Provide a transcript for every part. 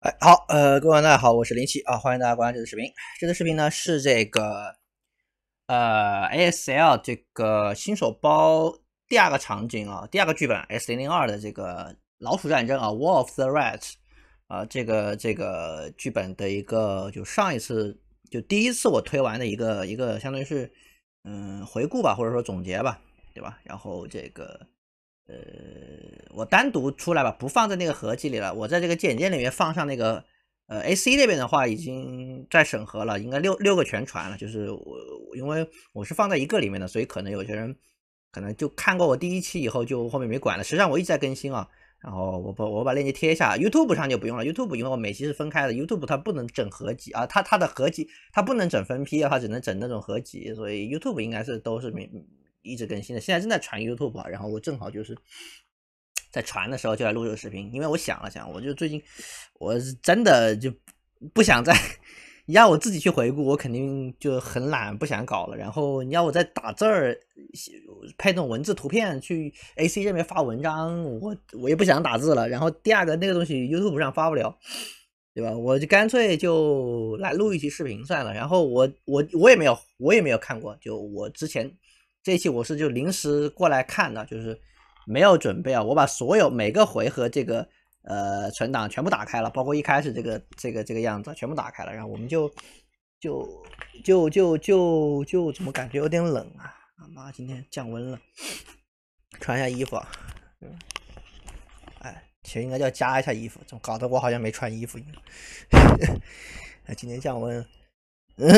哎，好，呃，各位观大家好，我是林奇啊，欢迎大家观看这次视频。这次视频呢是这个呃 ASL 这个新手包第二个场景啊，第二个剧本 S 零零二的这个老鼠战争啊，War of the Rats 啊，这个这个剧本的一个就上一次就第一次我推完的一个一个，相当于是嗯回顾吧，或者说总结吧，对吧？然后这个。呃，我单独出来吧，不放在那个合集里了。我在这个简介里面放上那个，呃，AC 那边的话已经在审核了，应该六六个全传了。就是我因为我是放在一个里面的，所以可能有些人可能就看过我第一期以后就后面没管了。实际上我一直在更新啊。然后我把我把链接贴一下，YouTube 上就不用了。YouTube 因为我每期是分开的，YouTube 它不能整合集啊，它它的合集它不能整分批，它只能整那种合集，所以 YouTube 应该是都是明。一直更新的，现在正在传 YouTube，然后我正好就是 在传的时候就来录这个视频，因为我想了想，我就最近我是真的就不想再，你要我自己去回顾，我肯定就很懒不想搞了。然后你要我再打字儿、配那种文字图片去 AC 这边发文章，我我也不想打字了。然后第二个那个东西 YouTube 上发不了，对吧？我就干脆就来录一期视频算了。然后我我我也没有我也没有看过，就我之前。这期我是就临时过来看的，就是没有准备啊！我把所有每个回合这个呃存档全部打开了，包括一开始这个这个这个样子全部打开了，然后我们就就就就就就怎么感觉有点冷啊？啊妈，今天降温了，穿一下衣服。啊。哎，其实应该叫加一下衣服，怎么搞得我好像没穿衣服一样？今天降温。嗯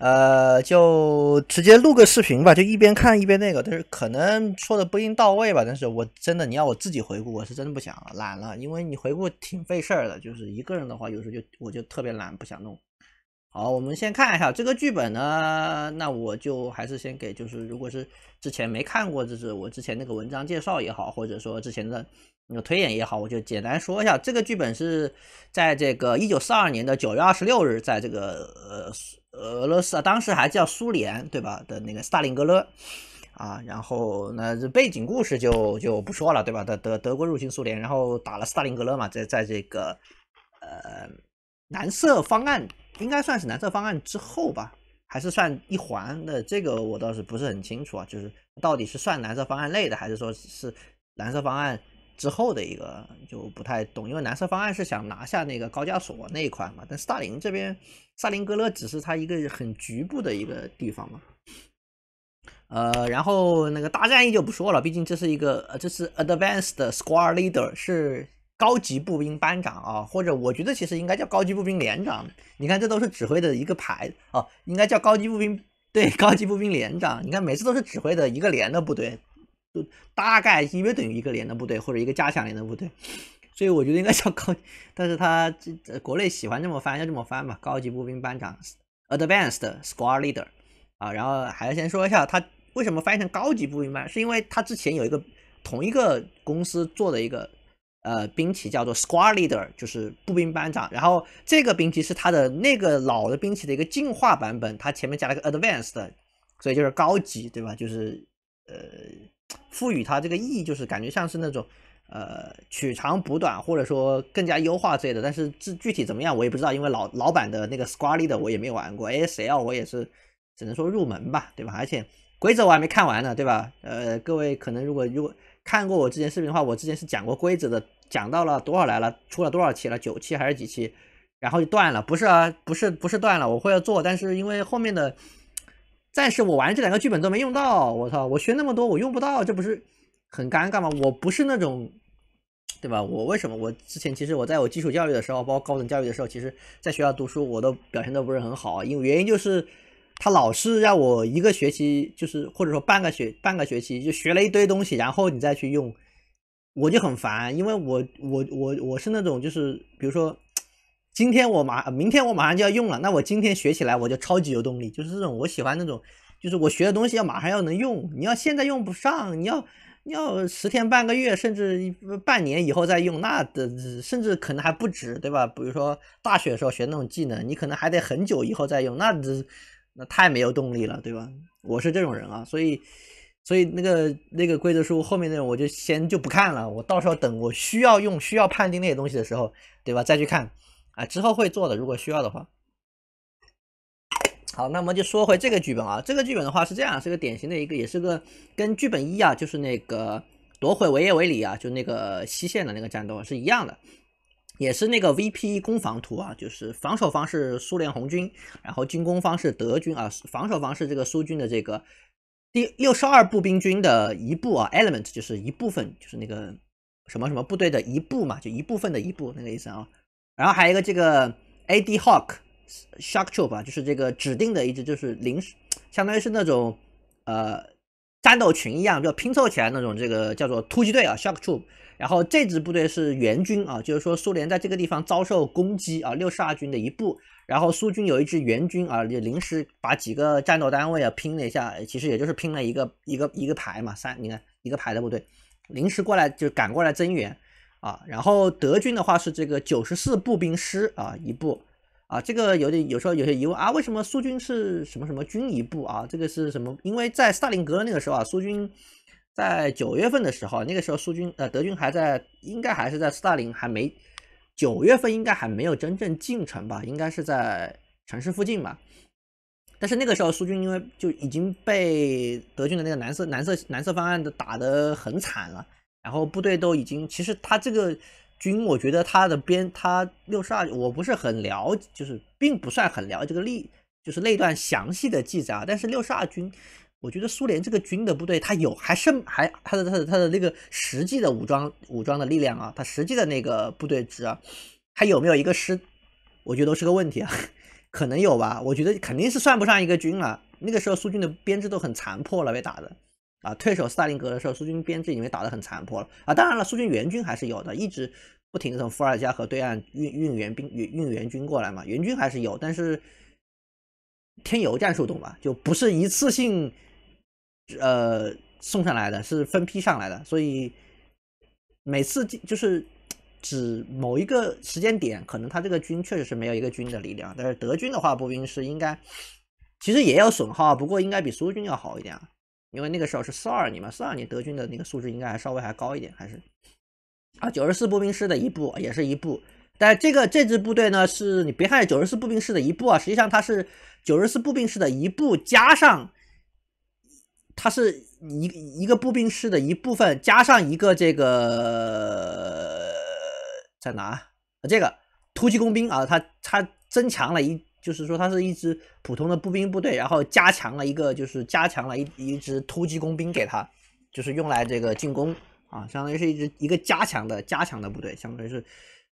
呃，就直接录个视频吧，就一边看一边那个。但是可能说的不一定到位吧，但是我真的，你要我自己回顾，我是真的不想了，懒了，因为你回顾挺费事儿的。就是一个人的话，有时候就我就特别懒，不想弄。好，我们先看一下这个剧本呢，那我就还是先给，就是如果是之前没看过，就是我之前那个文章介绍也好，或者说之前的。推演也好，我就简单说一下。这个剧本是在这个一九四二年的九月二十六日，在这个呃俄罗斯啊，当时还叫苏联，对吧？的那个斯大林格勒啊，然后那背景故事就就不说了，对吧？德德德国入侵苏联，然后打了斯大林格勒嘛，在在这个呃蓝色方案应该算是蓝色方案之后吧，还是算一环的？这个我倒是不是很清楚啊，就是到底是算蓝色方案类的，还是说是蓝色方案？之后的一个就不太懂，因为蓝色方案是想拿下那个高加索那一块嘛，但斯大林这边萨林格勒只是他一个很局部的一个地方嘛。呃，然后那个大战役就不说了，毕竟这是一个呃，这是 Advanced Squad Leader 是高级步兵班长啊，或者我觉得其实应该叫高级步兵连长。你看这都是指挥的一个排哦，应该叫高级步兵对高级步兵连长。你看每次都是指挥的一个连的部队。就大概约等于一个连的部队或者一个加强连的部队，所以我觉得应该叫高，但是他这国内喜欢这么翻就这么翻吧。高级步兵班长，advanced squad leader，啊，然后还要先说一下他为什么翻译成高级步兵班，是因为他之前有一个同一个公司做的一个呃兵棋叫做 squad leader，就是步兵班长，然后这个兵棋是他的那个老的兵棋的一个进化版本，他前面加了个 advanced，所以就是高级对吧？就是呃。赋予它这个意义，就是感觉像是那种，呃，取长补短或者说更加优化之类的。但是具具体怎么样我也不知道，因为老老版的那个 squally 的我也没玩过，asl 我也是只能说入门吧，对吧？而且规则我还没看完呢，对吧？呃，各位可能如果如果看过我之前视频的话，我之前是讲过规则的，讲到了多少来了，出了多少期了，九期还是几期，然后就断了。不是啊，不是不是断了，我会要做，但是因为后面的。但是我玩这两个剧本都没用到，我操，我学那么多我用不到，这不是很尴尬吗？我不是那种，对吧？我为什么？我之前其实我在我基础教育的时候，包括高等教育的时候，其实在学校读书我都表现的不是很好，因为原因就是他老是让我一个学期就是或者说半个学半个学期就学了一堆东西，然后你再去用，我就很烦，因为我我我我是那种就是比如说。今天我马，明天我马上就要用了，那我今天学起来我就超级有动力，就是这种，我喜欢那种，就是我学的东西要马上要能用。你要现在用不上，你要你要十天半个月，甚至半年以后再用，那的甚至可能还不止，对吧？比如说大学的时候学那种技能，你可能还得很久以后再用，那这那太没有动力了，对吧？我是这种人啊，所以所以那个那个规则书后面那种我就先就不看了，我到时候等我需要用需要判定那些东西的时候，对吧？再去看。啊，之后会做的，如果需要的话。好，那么就说回这个剧本啊，这个剧本的话是这样，是个典型的一个，也是个跟剧本一啊，就是那个夺回维也维里啊，就那个西线的那个战斗是一样的，也是那个 V P 攻防图啊，就是防守方是苏联红军，然后进攻方是德军啊，防守方是这个苏军的这个第六十二步兵军的一部啊，element 就是一部分，就是那个什么什么部队的一部嘛，就一部分的一部那个意思啊。然后还有一个这个 A D Hawk Shark Troop 啊，就是这个指定的一支，就是临时，相当于是那种呃战斗群一样，就拼凑起来那种，这个叫做突击队啊 Shark Troop。然后这支部队是援军啊，就是说苏联在这个地方遭受攻击啊，六十二军的一部，然后苏军有一支援军啊，就临时把几个战斗单位啊拼了一下，其实也就是拼了一个一个一个排嘛，三，你看一个排的部队临时过来就赶过来增援。啊，然后德军的话是这个九十四步兵师啊一部，啊这个有点有时候有些疑问啊，为什么苏军是什么什么军一部啊？这个是什么？因为在斯大林格勒那个时候啊，苏军在九月份的时候，那个时候苏军呃德军还在，应该还是在斯大林还没九月份应该还没有真正进城吧，应该是在城市附近吧。但是那个时候苏军因为就已经被德军的那个蓝色蓝色蓝色方案的打得很惨了。然后部队都已经，其实他这个军，我觉得他的编，他六十二，我不是很了解，就是并不算很了解这个历，就是那段详细的记载啊。但是六十二军，我觉得苏联这个军的部队，他有还是还他的他的他的那个实际的武装武装的力量啊，他实际的那个部队值啊，还有没有一个师，我觉得都是个问题啊，可能有吧，我觉得肯定是算不上一个军了。那个时候苏军的编制都很残破了，被打的。啊，退守斯大林格的时候，苏军编制已经打得很残破了啊。当然了，苏军援军还是有的，一直不停的从伏尔加河对岸运运援兵、运运援军过来嘛。援军还是有，但是添油战术懂吧？就不是一次性，呃，送上来的是分批上来的，所以每次就是指某一个时间点，可能他这个军确实是没有一个军的力量。但是德军的话，步兵是应该其实也有损耗，不过应该比苏军要好一点。啊。因为那个时候是四二年嘛，四二年德军的那个素质应该还稍微还高一点，还是啊九十四步兵师的一部也是一部，但这个这支部队呢，是你别看九十四步兵师的一部啊，实际上它是九十四步兵师的一部加上，它是一一个步兵师的一部分加上一个这个在哪这个突击工兵啊，它它增强了一。就是说，他是一支普通的步兵部队，然后加强了一个，就是加强了一一支突击工兵给他，就是用来这个进攻啊，相当于是一支一个加强的加强的部队，相当于是，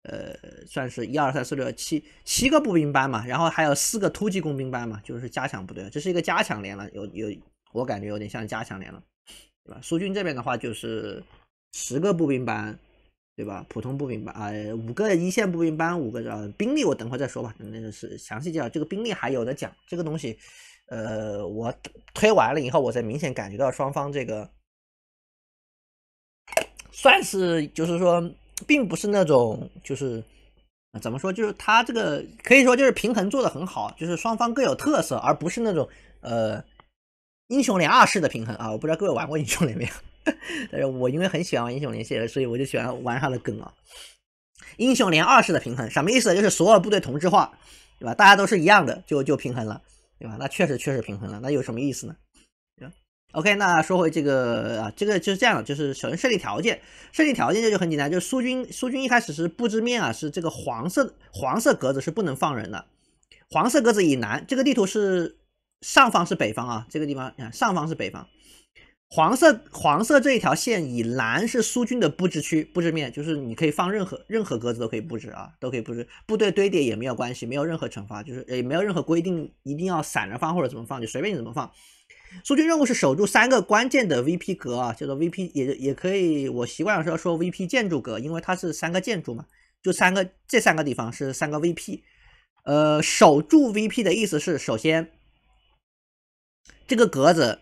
呃，算是一二三四六七七个步兵班嘛，然后还有四个突击工兵班嘛，就是加强部队，这是一个加强连了，有有，我感觉有点像加强连了，对吧？苏军这边的话就是十个步兵班。对吧？普通步兵班啊，五个一线步兵班，五个呃兵力，我等会再说吧。那个是详细介绍，这个兵力还有的讲。这个东西，呃，我推完了以后，我才明显感觉到双方这个算是，就是说，并不是那种就是怎么说，就是他这个可以说就是平衡做的很好，就是双方各有特色，而不是那种呃英雄联二式的平衡啊。我不知道各位玩过英雄联没有。但是我因为很喜欢玩英雄联，所以我就喜欢玩他的梗啊。英雄联二式的平衡什么意思？就是所有部队同质化，对吧？大家都是一样的，就就平衡了，对吧？那确实确实平衡了。那有什么意思呢？OK，那说回这个啊，这个就是这样，就是首先设立条件，设立条件这就很简单，就是苏军苏军一开始是布置面啊，是这个黄色黄色格子是不能放人的，黄色格子以南。这个地图是上方是北方啊，这个地方上方是北方。黄色黄色这一条线以南是苏军的布置区布置面，就是你可以放任何任何格子都可以布置啊，都可以布置，部队堆叠也没有关系，没有任何惩罚，就是也没有任何规定一定要散着放或者怎么放，就随便你怎么放。苏军任务是守住三个关键的 VP 格啊，叫做 VP，也也可以我习惯上说说 VP 建筑格，因为它是三个建筑嘛，就三个这三个地方是三个 VP。呃，守住 VP 的意思是，首先这个格子。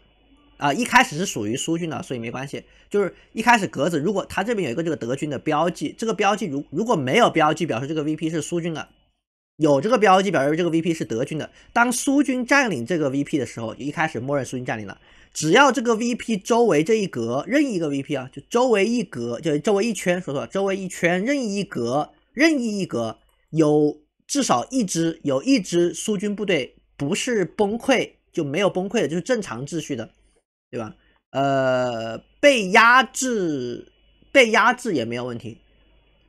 啊，一开始是属于苏军的，所以没关系。就是一开始格子，如果他这边有一个这个德军的标记，这个标记如如果没有标记，表示这个 V P 是苏军的；有这个标记，表示这个 V P 是德军的。当苏军占领这个 V P 的时候，一开始默认苏军占领了。只要这个 V P 周围这一格任意一个 V P 啊，就周围一格，就周围一圈，说了，周围一圈任意一格，任意一格有至少一支有一支苏军部队不是崩溃就没有崩溃，的，就是正常秩序的。对吧？呃，被压制，被压制也没有问题，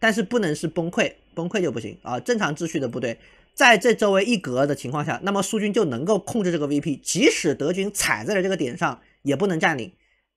但是不能是崩溃，崩溃就不行啊。正常秩序的部队在这周围一格的情况下，那么苏军就能够控制这个 VP，即使德军踩在了这个点上，也不能占领。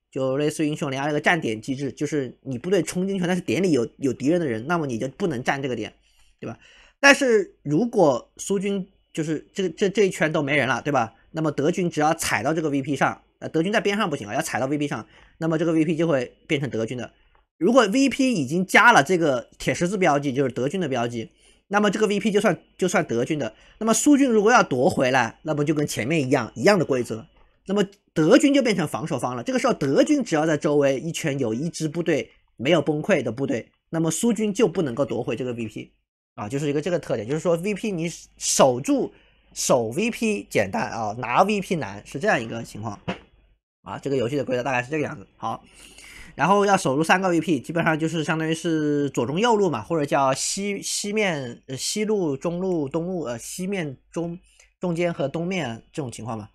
就类似于英雄联盟那个站点机制，就是你部队冲进去，但是点里有有敌人的人，那么你就不能占这个点，对吧？但是如果苏军就是这这这一圈都没人了，对吧？那么德军只要踩到这个 VP 上。呃，德军在边上不行啊，要踩到 VP 上，那么这个 VP 就会变成德军的。如果 VP 已经加了这个铁十字标记，就是德军的标记，那么这个 VP 就算就算德军的。那么苏军如果要夺回来，那么就跟前面一样一样的规则。那么德军就变成防守方了。这个时候，德军只要在周围一圈有一支部队没有崩溃的部队，那么苏军就不能够夺回这个 VP 啊，就是一个这个特点，就是说 VP 你守住守 VP 简单啊，拿 VP 难，是这样一个情况。啊，这个游戏的规则大概是这个样子。好，然后要守住三个 VP，基本上就是相当于是左中右路嘛，或者叫西西面西路、中路、东路，呃，西面中中间和东面这种情况嘛。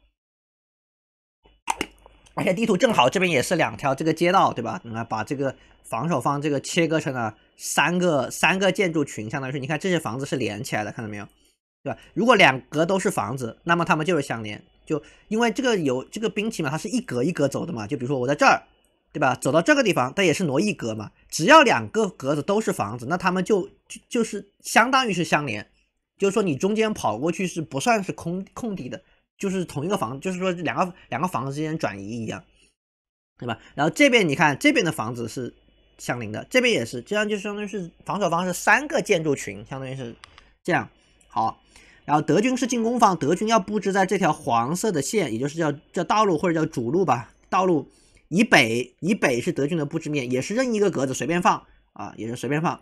而且地图正好这边也是两条这个街道，对吧？你看把这个防守方这个切割成了三个三个建筑群，相当于是你看这些房子是连起来的，看到没有？对吧？如果两格都是房子，那么它们就是相连。就因为这个有这个兵器嘛，它是一格一格走的嘛。就比如说我在这儿，对吧？走到这个地方，它也是挪一格嘛。只要两个格子都是房子，那他们就就就是相当于是相连。就是说你中间跑过去是不算是空空地的，就是同一个房，就是说两个两个房子之间转移一样，对吧？然后这边你看，这边的房子是相邻的，这边也是，这样就相当于是防守方是三个建筑群，相当于是这样，好。然后德军是进攻方，德军要布置在这条黄色的线，也就是叫叫道路或者叫主路吧，道路以北以北是德军的布置面，也是任意一个格子随便放啊，也是随便放。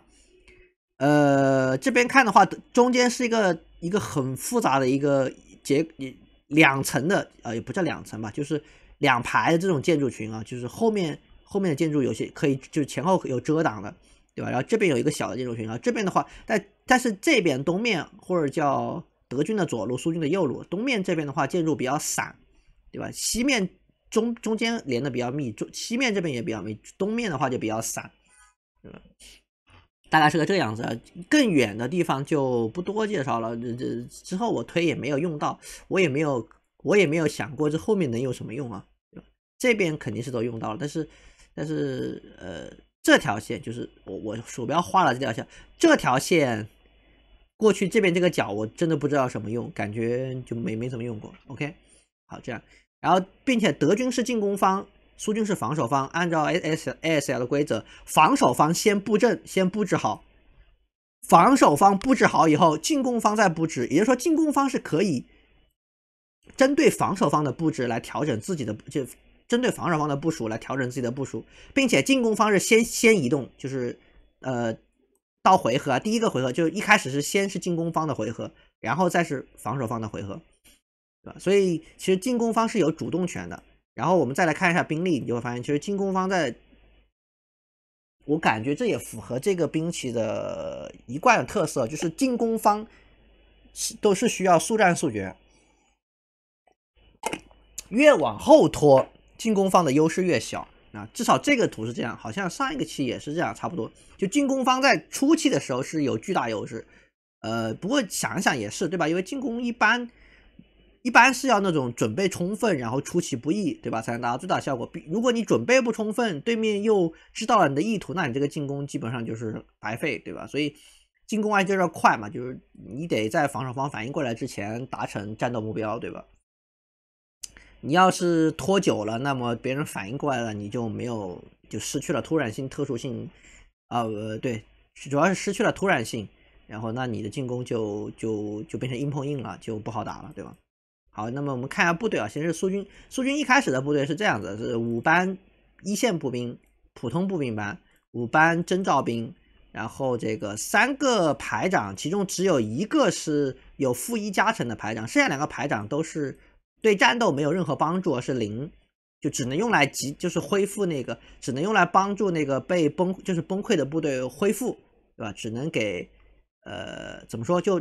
呃，这边看的话，中间是一个一个很复杂的一个结，两层的啊，也不叫两层吧，就是两排的这种建筑群啊，就是后面后面的建筑有些可以就是前后有遮挡的，对吧？然后这边有一个小的建筑群啊，这边的话，但但是这边东面或者叫德军的左路，苏军的右路。东面这边的话，建筑比较散，对吧？西面中中间连的比较密，中西面这边也比较密，东面的话就比较散，对吧？大概是个这个样子。更远的地方就不多介绍了。这这之后我推也没有用到，我也没有我也没有想过这后面能有什么用啊。这边肯定是都用到了，但是但是呃，这条线就是我我鼠标画了这条线，这条线。过去这边这个角我真的不知道什么用，感觉就没没怎么用过。OK，好这样，然后并且德军是进攻方，苏军是防守方。按照 S S S L 的规则，防守方先布阵，先布置好。防守方布置好以后，进攻方再布置，也就是说进攻方是可以针对防守方的布置来调整自己的，就针对防守方的部署来调整自己的部署，并且进攻方是先先移动，就是呃。到回合啊，第一个回合就一开始是先是进攻方的回合，然后再是防守方的回合，对吧？所以其实进攻方是有主动权的。然后我们再来看一下兵力，你就会发现，其实进攻方在，我感觉这也符合这个兵棋的一贯的特色，就是进攻方都是需要速战速决，越往后拖，进攻方的优势越小。啊，至少这个图是这样，好像上一个期也是这样，差不多。就进攻方在初期的时候是有巨大优势，呃，不过想一想也是，对吧？因为进攻一般一般是要那种准备充分，然后出其不意，对吧？才能达到最大效果。比如果你准备不充分，对面又知道了你的意图，那你这个进攻基本上就是白费，对吧？所以进攻啊就是要快嘛，就是你得在防守方反应过来之前达成战斗目标，对吧？你要是拖久了，那么别人反应过来了，你就没有，就失去了突然性、特殊性，啊，呃，对，主要是失去了突然性，然后那你的进攻就就就变成硬碰硬了，就不好打了，对吧？好，那么我们看一下部队啊，先是苏军，苏军一开始的部队是这样子，是五班一线步兵，普通步兵班，五班征召兵，然后这个三个排长，其中只有一个是有负一加成的排长，剩下两个排长都是。对战斗没有任何帮助，而是零，就只能用来急，就是恢复那个，只能用来帮助那个被崩，就是崩溃的部队恢复，对吧？只能给，呃，怎么说？就，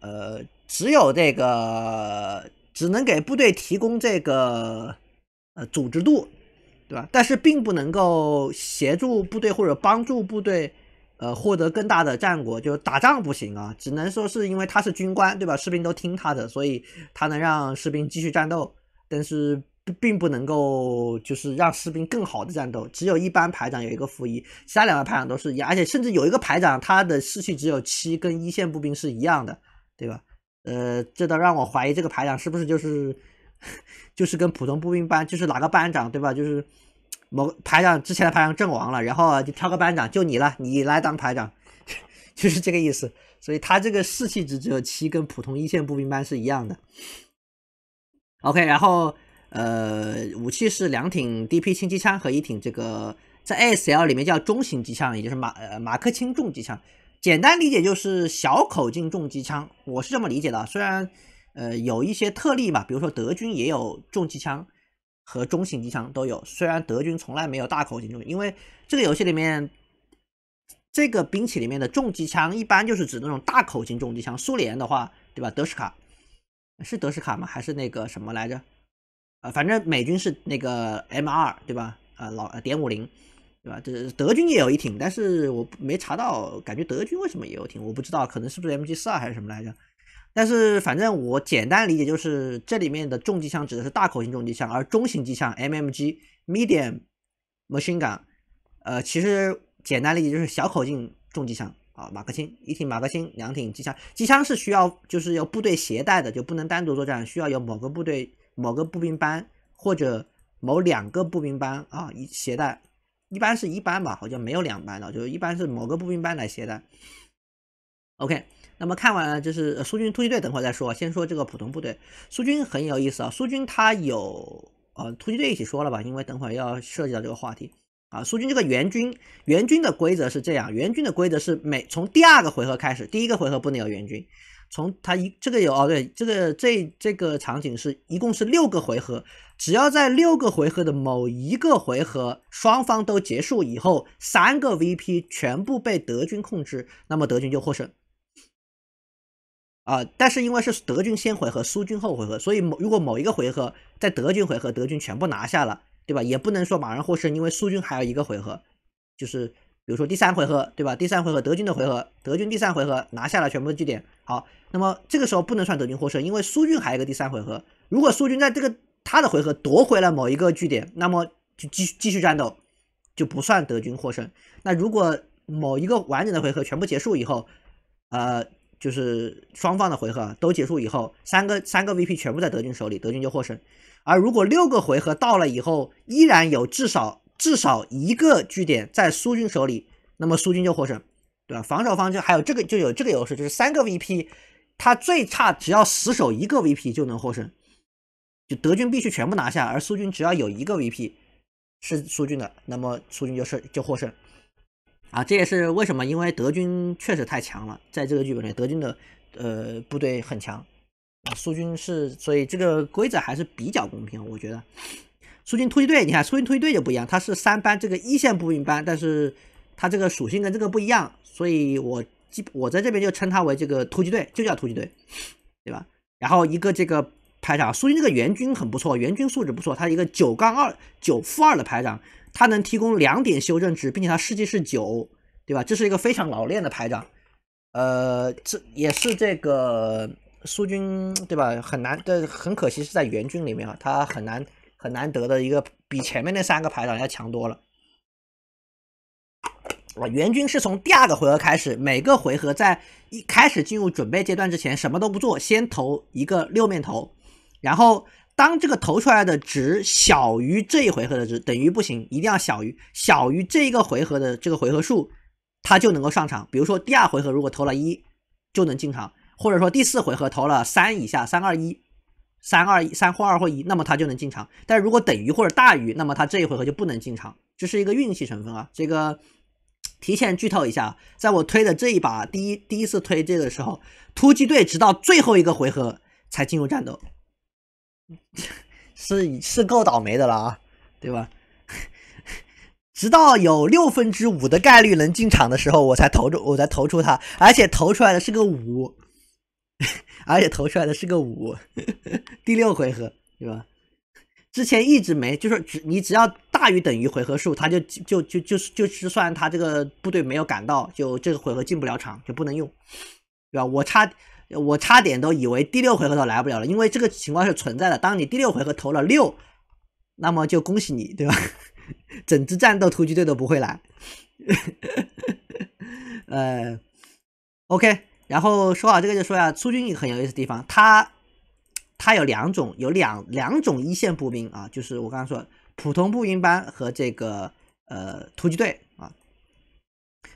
呃，只有这个，只能给部队提供这个，呃，组织度，对吧？但是并不能够协助部队或者帮助部队。呃，获得更大的战果，就是打仗不行啊，只能说是因为他是军官，对吧？士兵都听他的，所以他能让士兵继续战斗，但是并不能够就是让士兵更好的战斗。只有一班排长有一个负一，其他两个排长都是，一而且甚至有一个排长他的士气只有七，跟一线步兵是一样的，对吧？呃，这倒让我怀疑这个排长是不是就是 就是跟普通步兵班，就是哪个班长，对吧？就是。某排长之前的排长阵亡了，然后就挑个班长，就你了，你来当排长，就是这个意思。所以他这个士气值只有七，跟普通一线步兵班是一样的。OK，然后呃，武器是两挺 DP 轻机枪和一挺这个在 SL 里面叫中型机枪，也就是马呃马克轻重机枪，简单理解就是小口径重机枪，我是这么理解的。虽然呃有一些特例嘛，比如说德军也有重机枪。和中型机枪都有，虽然德军从来没有大口径重，因为这个游戏里面，这个兵器里面的重机枪一般就是指那种大口径重机枪。苏联的话，对吧？德什卡是德什卡吗？还是那个什么来着？呃，反正美军是那个 M 二，对吧？呃，老点五零，对吧？这德军也有一挺，但是我没查到，感觉德军为什么也有挺，我不知道，可能是不是 MG 四二还是什么来着？但是，反正我简单理解就是，这里面的重机枪指的是大口径重机枪，而中型机枪 （M.M.G. Medium Machine Gun） 呃，其实简单理解就是小口径重机枪啊，马克沁一挺，马克沁两挺机枪。机枪是需要就是由部队携带的，就不能单独作战，需要由某个部队某个步兵班或者某两个步兵班啊一携带，一般是一班吧，好像没有两班的，就一般是某个步兵班来携带。OK。那么看完了就是苏军突击队，等会再说，先说这个普通部队。苏军很有意思啊，苏军它有呃突击队一起说了吧，因为等会要涉及到这个话题啊。苏军这个援军，援军的规则是这样：援军的规则是每从第二个回合开始，第一个回合不能有援军。从它一这个有哦，对，这个这这个场景是一共是六个回合，只要在六个回合的某一个回合双方都结束以后，三个 VP 全部被德军控制，那么德军就获胜。啊！但是因为是德军先回合，苏军后回合，所以某如果某一个回合在德军回合，德军全部拿下了，对吧？也不能说马上获胜，因为苏军还有一个回合，就是比如说第三回合，对吧？第三回合德军的回合，德军第三回合拿下了全部的据点。好，那么这个时候不能算德军获胜，因为苏军还有一个第三回合。如果苏军在这个他的回合夺回了某一个据点，那么就继续继续战斗，就不算德军获胜。那如果某一个完整的回合全部结束以后，呃。就是双方的回合都结束以后，三个三个 VP 全部在德军手里，德军就获胜。而如果六个回合到了以后，依然有至少至少一个据点在苏军手里，那么苏军就获胜，对吧？防守方就还有这个就有这个优势，就是三个 VP，他最差只要死守一个 VP 就能获胜，就德军必须全部拿下，而苏军只要有一个 VP 是苏军的，那么苏军就是就获胜。啊，这也是为什么，因为德军确实太强了，在这个剧本里，德军的呃部队很强，啊，苏军是，所以这个规则还是比较公平，我觉得。苏军突击队，你看苏军突击队就不一样，他是三班这个一线步兵班，但是他这个属性跟这个不一样，所以我基我在这边就称他为这个突击队，就叫突击队，对吧？然后一个这个排长，苏军这个援军很不错，援军素质不错，他一个九杠二九负二的排长。他能提供两点修正值，并且他世纪是九，对吧？这是一个非常老练的排长，呃，这也是这个苏军，对吧？很难，很可惜是在援军里面啊，他很难很难得的一个比前面那三个排长要强多了。啊，援军是从第二个回合开始，每个回合在一开始进入准备阶段之前什么都不做，先投一个六面投，然后。当这个投出来的值小于这一回合的值，等于不行，一定要小于，小于这个回合的这个回合数，他就能够上场。比如说第二回合如果投了一，就能进场；或者说第四回合投了三以下，三二一，三二一三或二或一，那么他就能进场。但是如果等于或者大于，那么他这一回合就不能进场。这是一个运气成分啊。这个提前剧透一下，在我推的这一把第一第一次推这个时候，突击队直到最后一个回合才进入战斗。是是够倒霉的了啊，对吧？直到有六分之五的概率能进场的时候，我才投出，我才投出它，而且投出来的是个五，而且投出来的是个五，第六回合，对吧？之前一直没，就是只你只要大于等于回合数，他就就就就就是算他这个部队没有赶到，就这个回合进不了场，就不能用，对吧？我差。我差点都以为第六回合都来不了了，因为这个情况是存在的。当你第六回合投了六，那么就恭喜你，对吧？整支战斗突击队都不会来。呃，OK，然后说好这个就说一下苏军很有意思的地方，它它有两种，有两两种一线步兵啊，就是我刚刚说普通步兵班和这个呃突击队啊。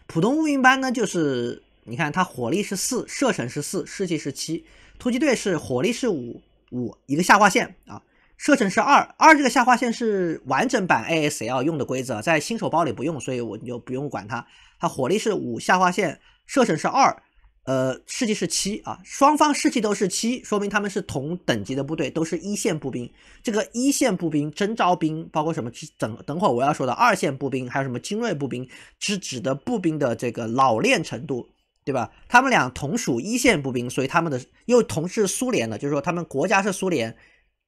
普通步兵班呢，就是。你看，它火力是四，射程是四，士气是七，突击队是火力是五五一个下划线啊，射程是二二这个下划线是完整版 A S L 用的规则，在新手包里不用，所以我就不用管它。它火力是五下划线，射程是二，呃，士气是七啊。双方士气都是七，说明他们是同等级的部队，都是一线步兵。这个一线步兵征招兵，包括什么？等等会我要说的二线步兵，还有什么精锐步兵，是指的步兵的这个老练程度。对吧？他们俩同属一线步兵，所以他们的又同是苏联的，就是说他们国家是苏联，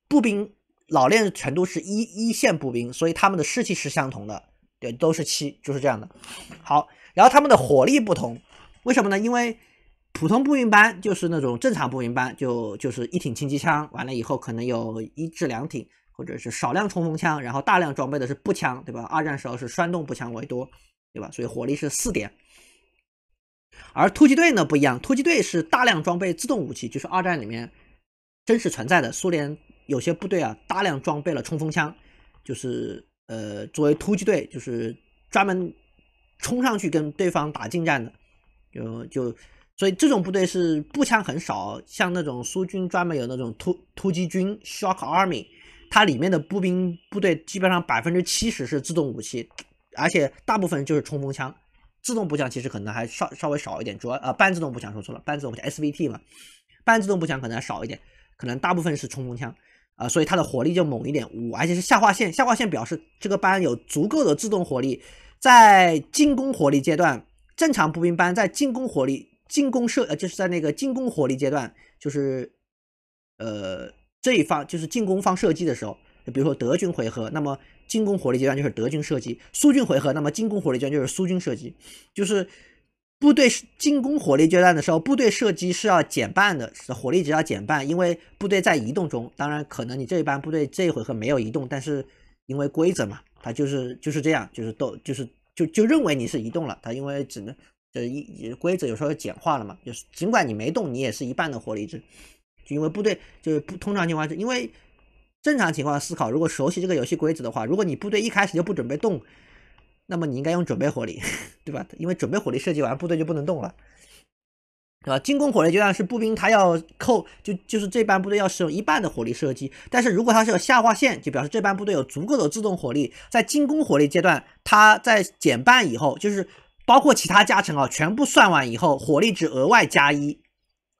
步兵老练程度是一一线步兵，所以他们的士气是相同的，对，都是七，就是这样的。好，然后他们的火力不同，为什么呢？因为普通步兵班就是那种正常步兵班，就就是一挺轻机枪，完了以后可能有一至两挺或者是少量冲锋枪，然后大量装备的是步枪，对吧？二战时候是栓动步枪为多，对吧？所以火力是四点。而突击队呢不一样，突击队是大量装备自动武器，就是二战里面真实存在的。苏联有些部队啊，大量装备了冲锋枪，就是呃作为突击队，就是专门冲上去跟对方打近战的。就就所以这种部队是步枪很少，像那种苏军专门有那种突突击军 （Shock Army），它里面的步兵部队基本上百分之七十是自动武器，而且大部分就是冲锋枪。自动步枪其实可能还稍稍微少一点，主要呃半自动步枪说错了，半自动步枪 S V T 嘛，半自动步枪可能还少一点，可能大部分是冲锋枪，呃所以它的火力就猛一点，而且是下划线，下划线表示这个班有足够的自动火力，在进攻火力阶段，正常步兵班在进攻火力进攻射呃就是在那个进攻火力阶段，就是呃这一方就是进攻方射击的时候，比如说德军回合，那么。进攻火力阶段就是德军射击，苏军回合；那么进攻火力阶段就是苏军射击，就是部队进攻火力阶段的时候，部队射击是要减半的，火力值要减半，因为部队在移动中。当然，可能你这一班部队这一回合没有移动，但是因为规则嘛，它就是就是这样，就是都就是就就认为你是移动了，它因为只能这一规则有时候简化了嘛，就是尽管你没动，你也是一半的火力值，因为部队就是不通常情况是因为。正常情况思考，如果熟悉这个游戏规则的话，如果你部队一开始就不准备动，那么你应该用准备火力，对吧？因为准备火力设计完部队就不能动了，对吧？进攻火力阶段是步兵，他要扣，就就是这班部队要使用一半的火力射击。但是如果他是有下划线，就表示这班部队有足够的自动火力，在进攻火力阶段，他在减半以后，就是包括其他加成啊，全部算完以后，火力值额外加一。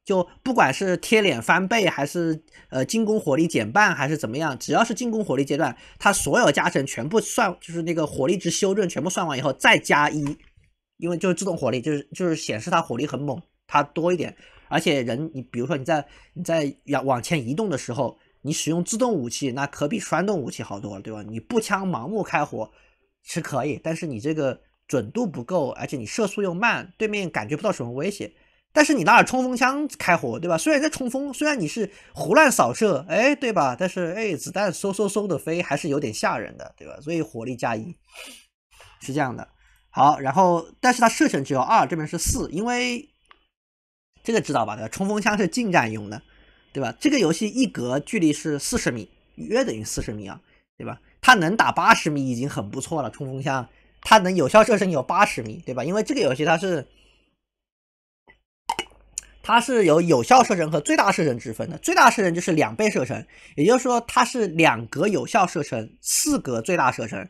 就不管是贴脸翻倍，还是呃进攻火力减半，还是怎么样，只要是进攻火力阶段，它所有加成全部算，就是那个火力值修正全部算完以后再加一，因为就是自动火力，就是就是显示它火力很猛，它多一点。而且人，你比如说你在你在要往前移动的时候，你使用自动武器，那可比栓动武器好多了，对吧？你步枪盲目开火是可以，但是你这个准度不够，而且你射速又慢，对面感觉不到什么威胁。但是你拿着冲锋枪开火，对吧？虽然在冲锋，虽然你是胡乱扫射，哎，对吧？但是哎，子弹嗖嗖嗖的飞，还是有点吓人的，对吧？所以火力加一是这样的。好，然后，但是它射程只有二，这边是四，因为这个知道吧？对吧？冲锋枪是近战用的，对吧？这个游戏一格距离是四十米，约等于四十米啊，对吧？它能打八十米已经很不错了，冲锋枪它能有效射程有八十米，对吧？因为这个游戏它是。它是有有效射程和最大射程之分的。最大射程就是两倍射程，也就是说它是两格有效射程，四格最大射程。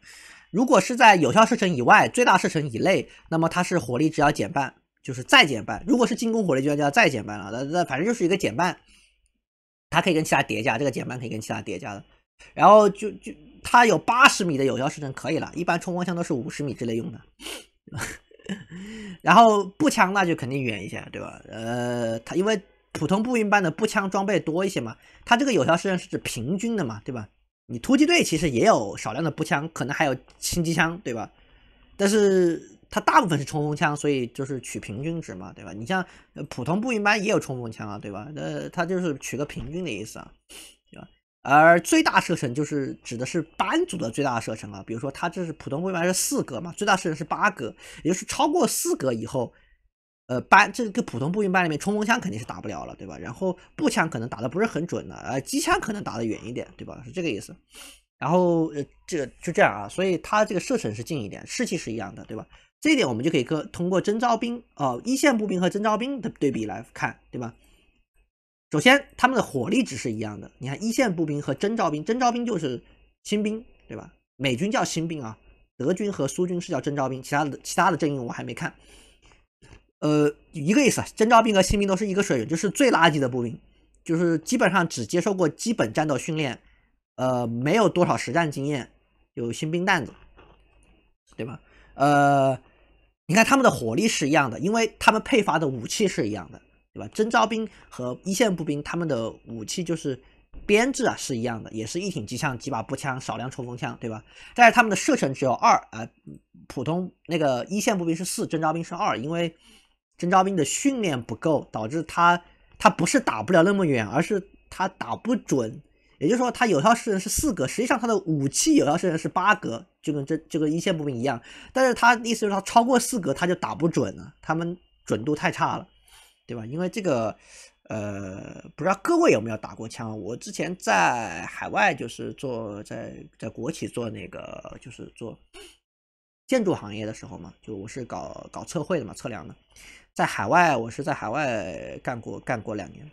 如果是在有效射程以外，最大射程以内，那么它是火力只要减半，就是再减半。如果是进攻火力，就要再减半了。那那反正就是一个减半，它可以跟其他叠加，这个减半可以跟其他叠加的。然后就就它有八十米的有效射程，可以了。一般冲锋枪都是五十米之内用的，吧？然后步枪那就肯定远一些，对吧？呃，它因为普通步兵班的步枪装备多一些嘛，它这个有效射程是指平均的嘛，对吧？你突击队其实也有少量的步枪，可能还有轻机枪，对吧？但是它大部分是冲锋枪，所以就是取平均值嘛，对吧？你像普通步兵班也有冲锋枪啊，对吧？那它就是取个平均的意思啊。而最大射程就是指的是班组的最大射程啊，比如说它这是普通步班是四格嘛，最大射程是八格，也就是超过四格以后，呃，班这个普通步兵班里面，冲锋枪肯定是打不了了，对吧？然后步枪可能打的不是很准的，呃，机枪可能打的远一点，对吧？是这个意思。然后呃，这就这样啊，所以它这个射程是近一点，士气是一样的，对吧？这一点我们就可以跟通过征召兵啊，一线步兵和征召兵的对比来看，对吧？首先，他们的火力值是一样的。你看，一线步兵和征召兵，征召兵就是新兵，对吧？美军叫新兵啊，德军和苏军是叫征召兵。其他的其他的阵营我还没看。呃，一个意思啊，征召兵和新兵都是一个水准，就是最垃圾的步兵，就是基本上只接受过基本战斗训练，呃，没有多少实战经验，有新兵蛋子，对吧？呃，你看他们的火力是一样的，因为他们配发的武器是一样的。对吧？征召兵和一线步兵他们的武器就是编制啊是一样的，也是一挺机枪、几把步枪、少量冲锋枪，对吧？但是他们的射程只有二啊，普通那个一线步兵是四，征召兵是二，因为征召兵的训练不够，导致他他不是打不了那么远，而是他打不准。也就是说，他有效射程是四格，实际上他的武器有效射程是八格，就跟这这个一线步兵一样。但是他意思是说，超过四格他就打不准了，他们准度太差了。对吧？因为这个，呃，不知道各位有没有打过枪。我之前在海外就是做，在在国企做那个，就是做建筑行业的时候嘛，就我是搞搞测绘的嘛，测量的。在海外，我是在海外干过干过两年，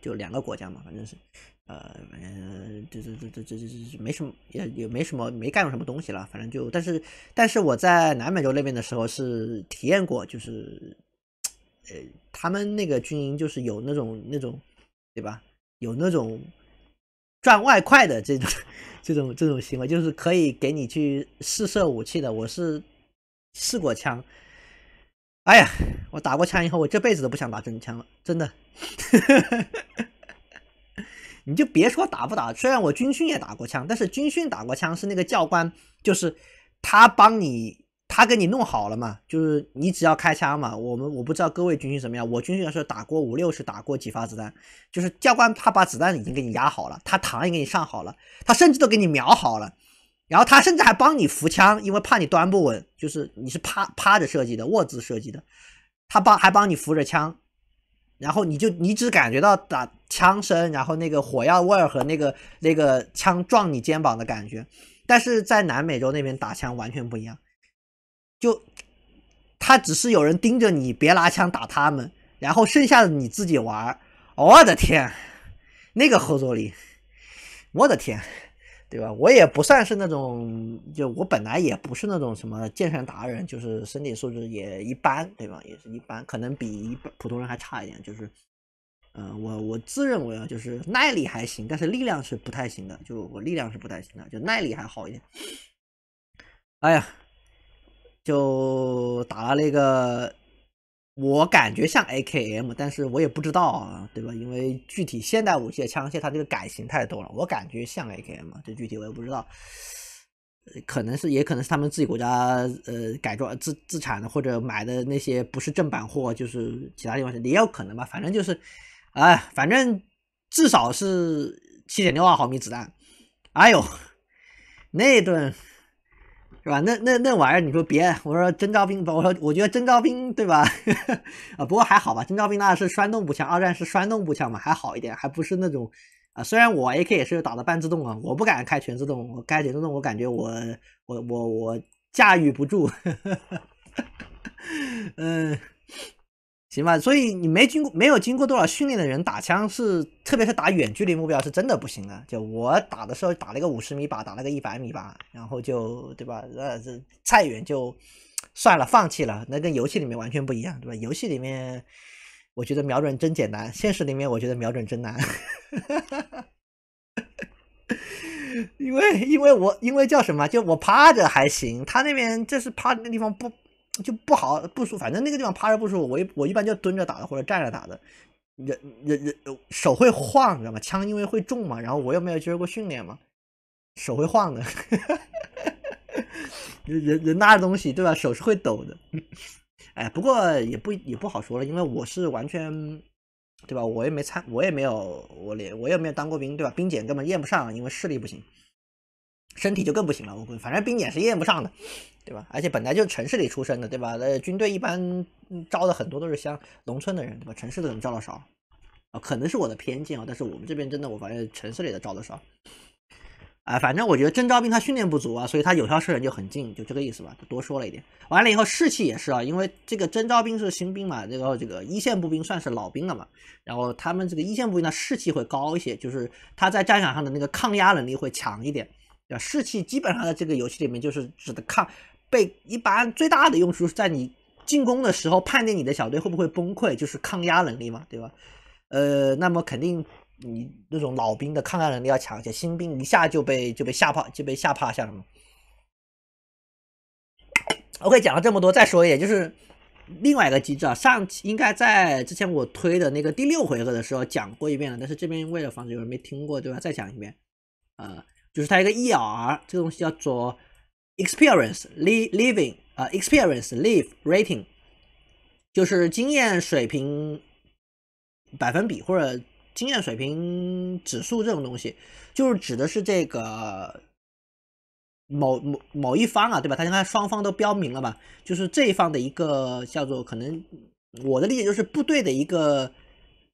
就两个国家嘛，反正是，呃，反正就是这这这这这没什么，也也没什么没干过什么东西了，反正就。但是但是我在南美洲那边的时候是体验过，就是。呃，他们那个军营就是有那种那种，对吧？有那种赚外快的这种这种这种行为，就是可以给你去试射武器的。我是试过枪，哎呀，我打过枪以后，我这辈子都不想打真枪了，真的。你就别说打不打，虽然我军训也打过枪，但是军训打过枪是那个教官，就是他帮你。他给你弄好了嘛？就是你只要开枪嘛。我们我不知道各位军训怎么样，我军训的时候打过五六十，打过几发子弹。就是教官他把子弹已经给你压好了，他膛也给你上好了，他甚至都给你瞄好了。然后他甚至还帮你扶枪，因为怕你端不稳。就是你是趴趴着射击的，卧姿射击的，他帮还帮你扶着枪，然后你就你只感觉到打枪声，然后那个火药味儿和那个那个枪撞你肩膀的感觉。但是在南美洲那边打枪完全不一样。就，他只是有人盯着你，别拿枪打他们，然后剩下的你自己玩我的天，那个后坐力，我的天，对吧？我也不算是那种，就我本来也不是那种什么健身达人，就是身体素质也一般，对吧？也是一般，可能比一般普通人还差一点。就是，嗯，我我自认为啊，就是耐力还行，但是力量是不太行的。就我力量是不太行的，就耐力还好一点。哎呀。就打了那个，我感觉像 A K M，但是我也不知道啊，对吧？因为具体现代武器的枪械它这个改型太多了，我感觉像 A K M，这具体我也不知道，可能是也可能是他们自己国家呃改装自自产的或者买的那些不是正版货，就是其他地方也有可能吧。反正就是，哎，反正至少是七点六二毫米子弹，哎呦，那顿。是吧？那那那玩意儿，你说别，我说真招兵，我说我觉得真招兵对吧？啊，不过还好吧，真招兵那是栓动步枪，二战是栓动步枪嘛，还好一点，还不是那种，啊，虽然我 AK 也是打的半自动啊，我不敢开全自动，我开全自动我感觉我我我我驾驭不住，嗯。行吧，所以你没经过没有经过多少训练的人打枪是，特别是打远距离目标是真的不行的。就我打的时候打了一个五十米靶，打了个一百米靶，然后就对吧？呃，这太远就算了，放弃了。那跟游戏里面完全不一样，对吧？游戏里面我觉得瞄准真简单，现实里面我觉得瞄准真难。因为因为我因为叫什么？就我趴着还行，他那边就是趴那地方不。就不好不舒服，反正那个地方趴着不舒服。我一我一般就蹲着打的或者站着打的，人人人手会晃，知道吗？枪因为会重嘛，然后我又没有接受过训练嘛，手会晃的。人人拿着东西对吧？手是会抖的。哎，不过也不也不好说了，因为我是完全，对吧？我也没参，我也没有，我连我也没有当过兵，对吧？兵检根本验不上，因为视力不行。身体就更不行了，我估计，反正兵检是验不上的，对吧？而且本来就城市里出生的，对吧？呃，军队一般招的很多都是乡农村的人，对吧？城市的人招的少，啊，可能是我的偏见啊，但是我们这边真的，我发现城市里的招的少。啊，反正我觉得征招兵他训练不足啊，所以他有效射程就很近，就这个意思吧。多说了一点，完了以后士气也是啊，因为这个征招兵是新兵嘛，这个这个一线步兵算是老兵了嘛，然后他们这个一线步兵的士气会高一些，就是他在战场上的那个抗压能力会强一点。士气基本上在这个游戏里面就是指的抗被一般最大的用处是在你进攻的时候判定你的小队会不会崩溃，就是抗压能力嘛，对吧？呃，那么肯定你那种老兵的抗压能力要强一些，新兵一下就被就被吓怕就被吓怕，下了嘛。o k 讲了这么多，再说一点，就是另外一个机制啊，上应该在之前我推的那个第六回合的时候讲过一遍了，但是这边为了防止有人没听过，对吧？再讲一遍，呃。就是它一个 E.R. 这个东西叫做 Experience Living，啊 e x p e r i e n c e Live Rating，就是经验水平百分比或者经验水平指数这种东西，就是指的是这个某某某一方啊，对吧？他应该双方都标明了嘛，就是这一方的一个叫做可能我的理解就是部队的一个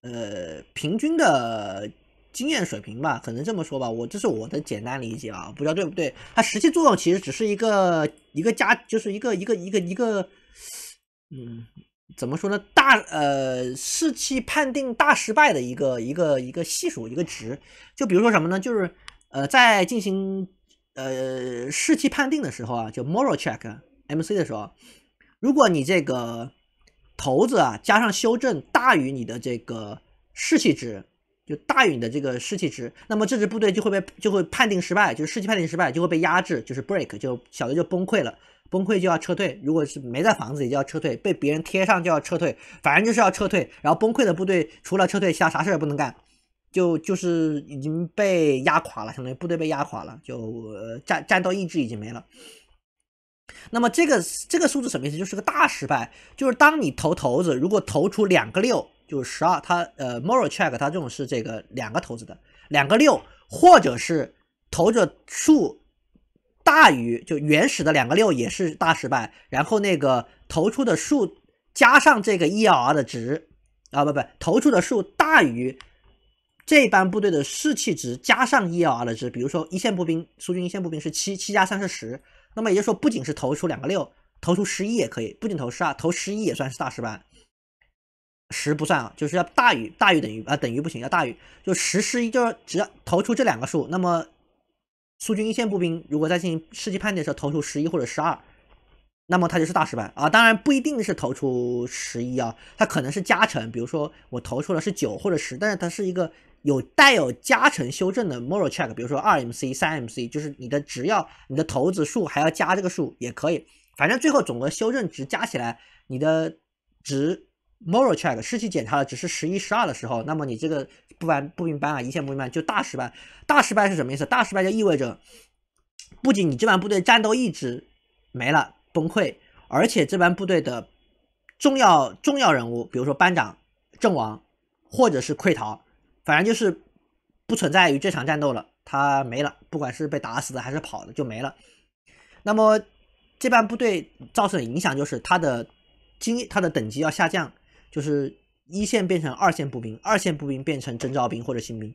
呃平均的。经验水平吧，可能这么说吧，我这是我的简单理解啊，不知道对不对。它实际作用其实只是一个一个加，就是一个一个一个一个，嗯，怎么说呢？大呃，士气判定大失败的一个一个一个系数一个值。就比如说什么呢？就是呃，在进行呃士气判定的时候啊，就 moral check mc 的时候，如果你这个骰子啊加上修正大于你的这个士气值。就大于你的这个士气值，那么这支部队就会被就会判定失败，就是士气判定失败就会被压制，就是 break，就小的就崩溃了，崩溃就要撤退。如果是没在房子，也就要撤退；被别人贴上就要撤退，反正就是要撤退。然后崩溃的部队除了撤退，下啥事也不能干，就就是已经被压垮了，相当于部队被压垮了，就呃、战战斗意志已经没了。那么这个这个数字什么意思？就是个大失败，就是当你投骰子，如果投出两个六。就是十二，它呃 m o r a l check 它这种是这个两个骰子的，两个六或者是投着数大于就原始的两个六也是大失败，然后那个投出的数加上这个 e r r 的值啊不不投出的数大于这班部队的士气值加上 e l r 的值，比如说一线步兵苏军一线步兵是七七加三是十，那么也就是说不仅是投出两个六，投出十一也可以，不仅投十二投十一也算是大失败。十不算啊，就是要大于大于等于啊，等于不行，要大于。就十十一，就是只要投出这两个数，那么苏军一线步兵如果在进行士气判定的时候投出十一或者十二，那么他就是大失败啊。当然不一定是投出十一啊，他可能是加成，比如说我投出了是九或者十，但是它是一个有带有加成修正的 moral check，比如说二 mc 三 mc，就是你的只要你的骰子数还要加这个数也可以，反正最后总额修正值加起来，你的值。Moral check 失去检查了，只是十一、十二的时候，那么你这个不班、不兵班啊，一线不兵班就大失败。大失败是什么意思？大失败就意味着不仅你这班部队战斗意志没了、崩溃，而且这班部队的重要重要人物，比如说班长阵亡或者是溃逃，反正就是不存在于这场战斗了，他没了，不管是被打死的还是跑的，就没了。那么这班部队造成的影响就是他的经、他的等级要下降。就是一线变成二线步兵，二线步兵变成征召兵或者新兵，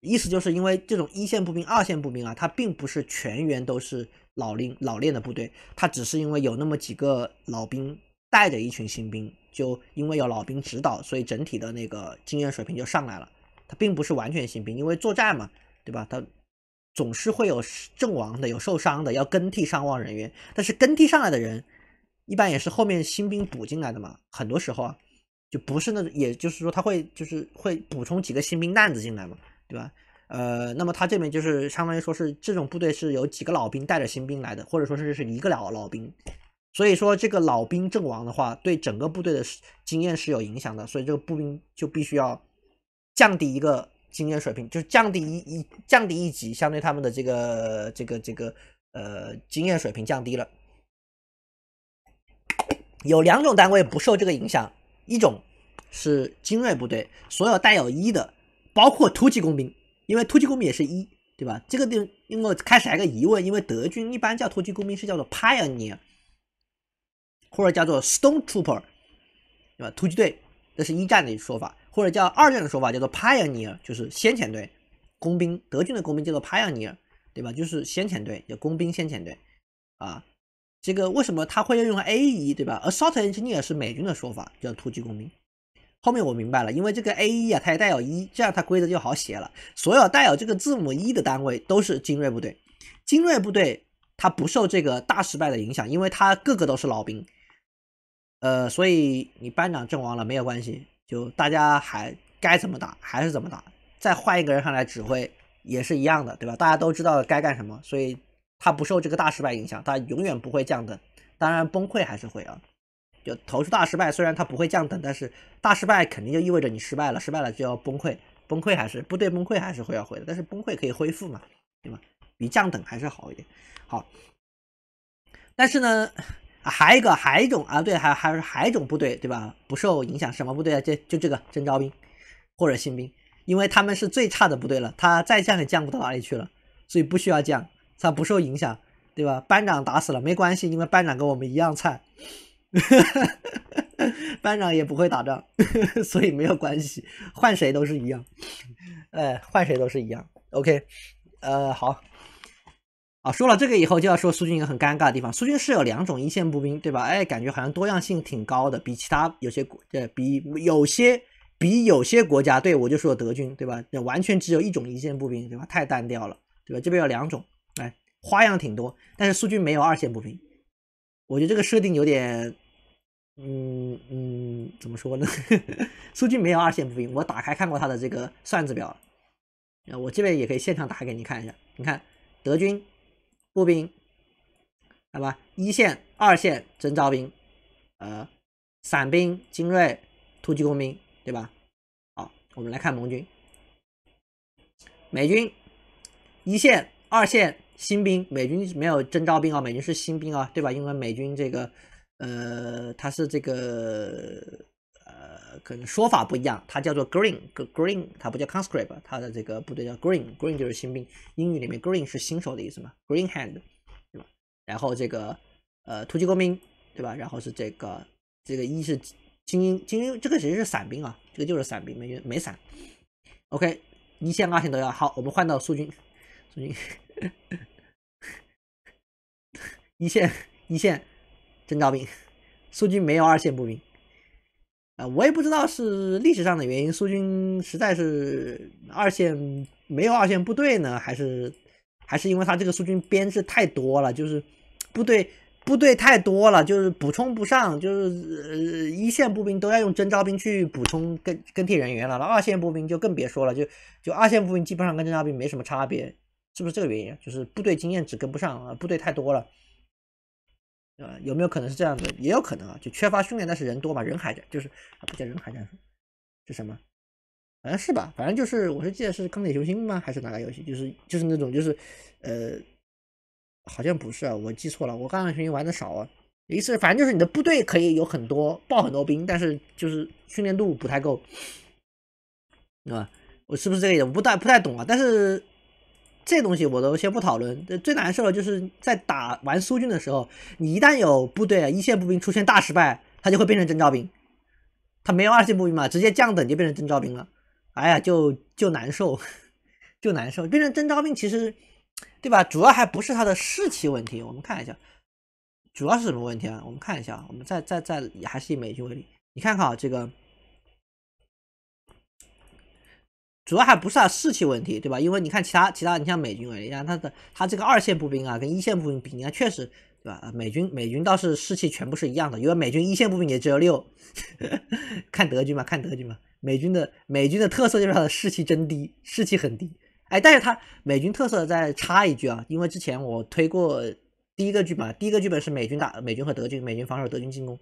意思就是因为这种一线步兵、二线步兵啊，他并不是全员都是老龄老练的部队，他只是因为有那么几个老兵带着一群新兵，就因为有老兵指导，所以整体的那个经验水平就上来了。他并不是完全新兵，因为作战嘛，对吧？他总是会有阵亡的、有受伤的，要更替伤亡人员，但是更替上来的人。一般也是后面新兵补进来的嘛，很多时候啊，就不是那，也就是说他会就是会补充几个新兵蛋子进来嘛，对吧？呃，那么他这边就是相当于说是这种部队是有几个老兵带着新兵来的，或者说是是一个老老兵，所以说这个老兵阵亡的话，对整个部队的经验是有影响的，所以这个步兵就必须要降低一个经验水平，就是降低一一降低一级，相对他们的这个这个这个呃经验水平降低了。有两种单位不受这个影响，一种是精锐部队，所有带有一的，包括突击工兵，因为突击工兵也是一，对吧？这个地因我开始一个疑问，因为德军一般叫突击工兵是叫做 pioneer，或者叫做 s t o n e t r o o p e r 对吧？突击队，这是一战的说法，或者叫二战的说法叫做 pioneer，就是先遣队，工兵，德军的工兵叫做 pioneer，对吧？就是先遣队，叫工兵先遣队，啊。这个为什么他会要用 A 一，对吧？A short engineer 是美军的说法，叫突击工兵。后面我明白了，因为这个 A 一啊，它也带有“一”，这样它规则就好写了。所有带有这个字母一的单位都是精锐部队。精锐部队它不受这个大失败的影响，因为它个个都是老兵。呃，所以你班长阵亡了没有关系，就大家还该怎么打还是怎么打，再换一个人上来指挥也是一样的，对吧？大家都知道该干什么，所以。它不受这个大失败影响，它永远不会降等。当然崩溃还是会啊，就投出大失败，虽然它不会降等，但是大失败肯定就意味着你失败了，失败了就要崩溃，崩溃还是部队崩溃还是会要回的，但是崩溃可以恢复嘛，对吧？比降等还是好一点。好，但是呢，还一个还一种啊，对，还还还一种部队对吧？不受影响，什么部队啊？这就这个征招兵或者新兵，因为他们是最差的部队了，他再降也降不到哪里去了，所以不需要降。他不受影响，对吧？班长打死了没关系，因为班长跟我们一样菜，班长也不会打仗，所以没有关系，换谁都是一样，呃，换谁都是一样。OK，呃，好，啊，说了这个以后就要说苏军一个很尴尬的地方，苏军是有两种一线步兵，对吧？哎，感觉好像多样性挺高的，比其他有些国，呃，比有些比有些国家，对我就说德军，对吧？那完全只有一种一线步兵，对吧？太单调了，对吧？这边有两种。花样挺多，但是数据没有二线步兵，我觉得这个设定有点，嗯嗯，怎么说呢？数据没有二线步兵，我打开看过他的这个算子表，我这边也可以现场打给你看一下。你看，德军步兵，那么一线、二线征召兵，呃，伞兵、精锐、突击工兵，对吧？好，我们来看盟军，美军一线、二线。新兵，美军没有征召兵啊，美军是新兵啊，对吧？因为美军这个，呃，他是这个，呃，可能说法不一样，他叫做 green，green，他不叫 conscript，他的这个部队叫 green，green 就是新兵，英语里面 green 是新手的意思嘛，green hand，对吧？然后这个，呃，突击工兵，对吧？然后是这个，这个一是精英，精英，这个其实是散兵啊，这个就是散兵，美军没散 OK，一线二线都要。好，我们换到苏军。苏军 一线一线征招兵，苏军没有二线步兵。啊，我也不知道是历史上的原因，苏军实在是二线没有二线部队呢，还是还是因为他这个苏军编制太多了，就是部队部队太多了，就是补充不上，就是呃一线步兵都要用征招兵去补充跟跟替人员了，那二线步兵就更别说了，就就二线步兵基本上跟征招兵没什么差别。是不是这个原因？就是部队经验值跟不上啊，部队太多了，啊，有没有可能是这样子？也有可能啊，就缺乏训练，但是人多嘛，人海战就是啊，不叫人海战术，是什么？好像是吧，反正就是，我是记得是钢铁雄心吗？还是哪个游戏？就是就是那种就是，呃，好像不是啊，我记错了，我钢铁雄心玩的少啊，意思反正就是你的部队可以有很多，爆很多兵，但是就是训练度不太够，啊，我是不是这个意思？不太不太懂啊，但是。这东西我都先不讨论，最难受的就是在打完苏军的时候，你一旦有部队一线步兵出现大失败，他就会变成征召兵，他没有二线步兵嘛，直接降等就变成征召兵了，哎呀，就就难受，就难受，变成征召兵其实，对吧？主要还不是他的士气问题，我们看一下，主要是什么问题啊？我们看一下我们再再再还是以美军为例，你看看啊这个。主要还不是他士气问题，对吧？因为你看其他其他，你像美军为例，你看他的他这个二线步兵啊，跟一线步兵比，你看确实，对吧？美军美军倒是士气全部是一样的，因为美军一线步兵也只有六。看德军嘛，看德军嘛。美军的美军的特色就是他的士气真低，士气很低。哎，但是他美军特色再插一句啊，因为之前我推过第一个剧本，第一个剧本是美军打美军和德军，美军防守，德军进攻。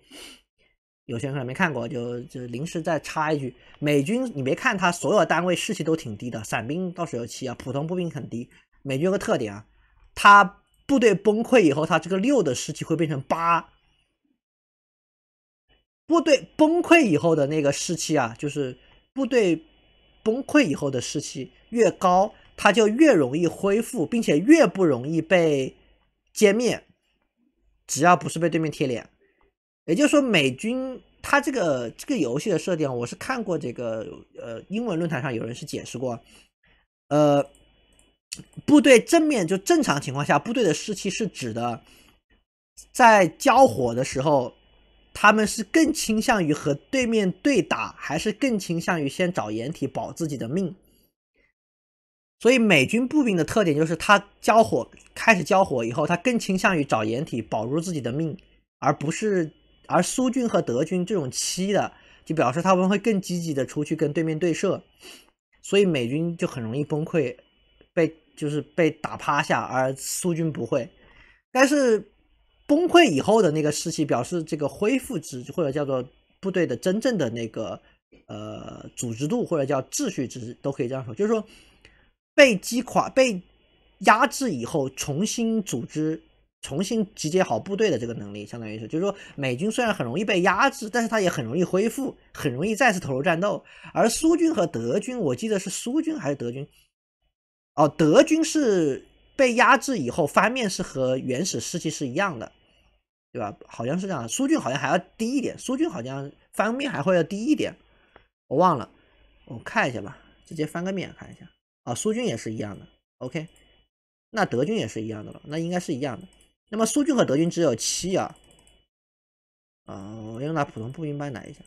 有些可能没看过，就就临时再插一句：美军，你别看他所有单位士气都挺低的，伞兵倒是有七啊，普通步兵很低。美军有个特点啊，他部队崩溃以后，他这个六的士气会变成八。部队崩溃以后的那个士气啊，就是部队崩溃以后的士气越高，他就越容易恢复，并且越不容易被歼灭，只要不是被对面贴脸。也就是说，美军他这个这个游戏的设定，我是看过这个，呃，英文论坛上有人是解释过，呃，部队正面就正常情况下，部队的士气是指的，在交火的时候，他们是更倾向于和对面对打，还是更倾向于先找掩体保自己的命？所以，美军步兵的特点就是，他交火开始交火以后，他更倾向于找掩体保住自己的命，而不是。而苏军和德军这种七的，就表示他们会更积极的出去跟对面对射，所以美军就很容易崩溃，被就是被打趴下，而苏军不会。但是崩溃以后的那个士气，表示这个恢复值或者叫做部队的真正的那个呃组织度或者叫秩序值都可以这样说，就是说被击垮、被压制以后重新组织。重新集结好部队的这个能力，相当于是，就是说美军虽然很容易被压制，但是他也很容易恢复，很容易再次投入战斗。而苏军和德军，我记得是苏军还是德军？哦，德军是被压制以后翻面是和原始士气是一样的，对吧？好像是这样。苏军好像还要低一点，苏军好像翻面还会要低一点，我忘了，我看一下吧，直接翻个面看一下。啊，苏军也是一样的。OK，那德军也是一样的了，那应该是一样的。那么苏军和德军只有七啊，啊，我要拿普通步兵班来一下。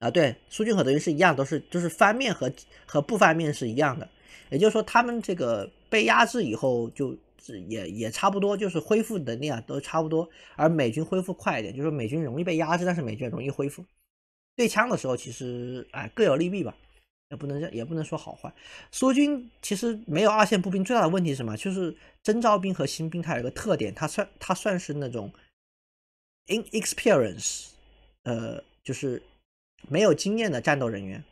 啊，对，苏军和德军是一样，都是就是翻面和和不翻面是一样的，也就是说他们这个被压制以后就也也差不多，就是恢复能力啊都差不多，而美军恢复快一点，就是美军容易被压制，但是美军容易恢复。对枪的时候其实哎各有利弊吧。也不能也也不能说好坏，苏军其实没有二线步兵最大的问题是什么？就是征招兵和新兵，它有一个特点，它算它算是那种 i n e x p e r i e n c e 呃，就是没有经验的战斗人员。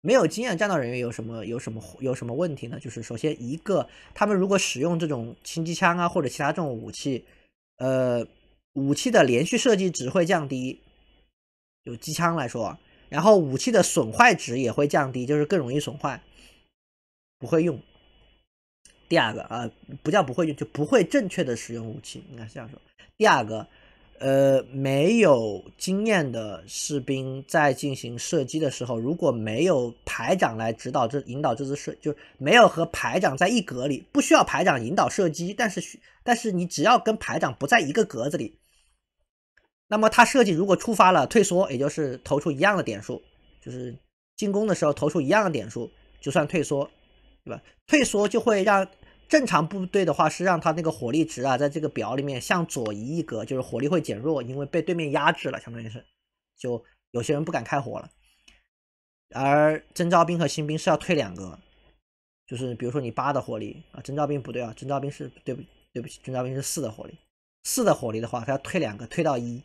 没有经验战斗人员有什么有什么有什么问题呢？就是首先一个，他们如果使用这种轻机枪啊或者其他这种武器，呃，武器的连续射击只会降低，有机枪来说。然后武器的损坏值也会降低，就是更容易损坏，不会用。第二个啊，不叫不会用，就不会正确的使用武器。你看这样说。第二个，呃，没有经验的士兵在进行射击的时候，如果没有排长来指导这引导这次射，就没有和排长在一格里，不需要排长引导射击。但是需，但是你只要跟排长不在一个格子里。那么它设计如果触发了退缩，也就是投出一样的点数，就是进攻的时候投出一样的点数，就算退缩，对吧？退缩就会让正常部队的话是让他那个火力值啊，在这个表里面向左移一格，就是火力会减弱，因为被对面压制了，相当于是，就有些人不敢开火了。而征召兵和新兵是要退两格，就是比如说你八的火力啊，征召兵不对啊，征召兵是对不对不起，征召兵是四的火力，四的火力的话，它要退两个，退到一。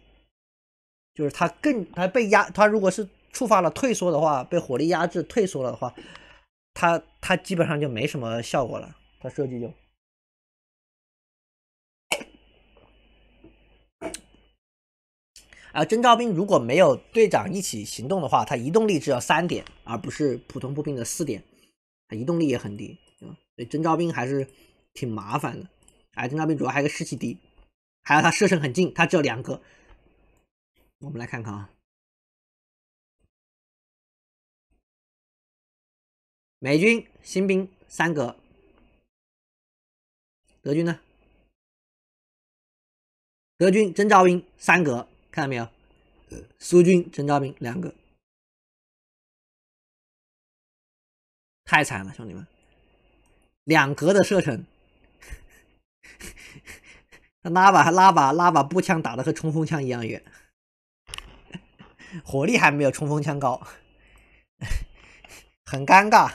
就是他更他被压，他如果是触发了退缩的话，被火力压制退缩了的话，他他基本上就没什么效果了。他设计就，啊，征召兵如果没有队长一起行动的话，他移动力只有三点，而不是普通步兵的四点，他移动力也很低，所以征召兵还是挺麻烦的。哎，征召兵主要还有个士气低，还有他射程很近，他只有两个。我们来看看啊，美军新兵三格，德军呢？德军征召兵三格，看到没有？苏军征召兵两个，太惨了，兄弟们，两格的射程，他拉把他拉把拉把步枪打的和冲锋枪一样远。火力还没有冲锋枪高，很尴尬。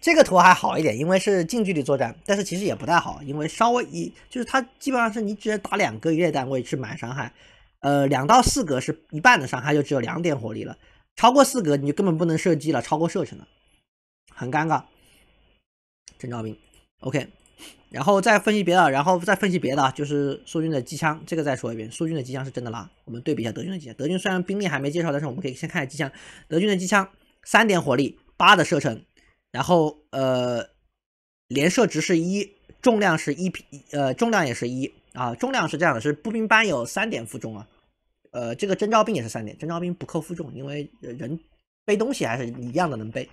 这个图还好一点，因为是近距离作战，但是其实也不太好，因为稍微一就是它基本上是你直接打两个越单位是满伤害，呃，两到四格是一半的伤害，就只有两点火力了。超过四格你就根本不能射击了，超过射程了，很尴尬。征兆兵，OK。然后再分析别的，然后再分析别的，就是苏军的机枪，这个再说一遍，苏军的机枪是真的拉。我们对比一下德军的机枪，德军虽然兵力还没介绍，但是我们可以先看下机枪。德军的机枪三点火力，八的射程，然后呃，连射值是一，重量是一呃，重量也是一啊，重量是这样的，是步兵班有三点负重啊，呃，这个征召兵也是三点，征召兵不扣负重，因为人背东西还是一样的能背，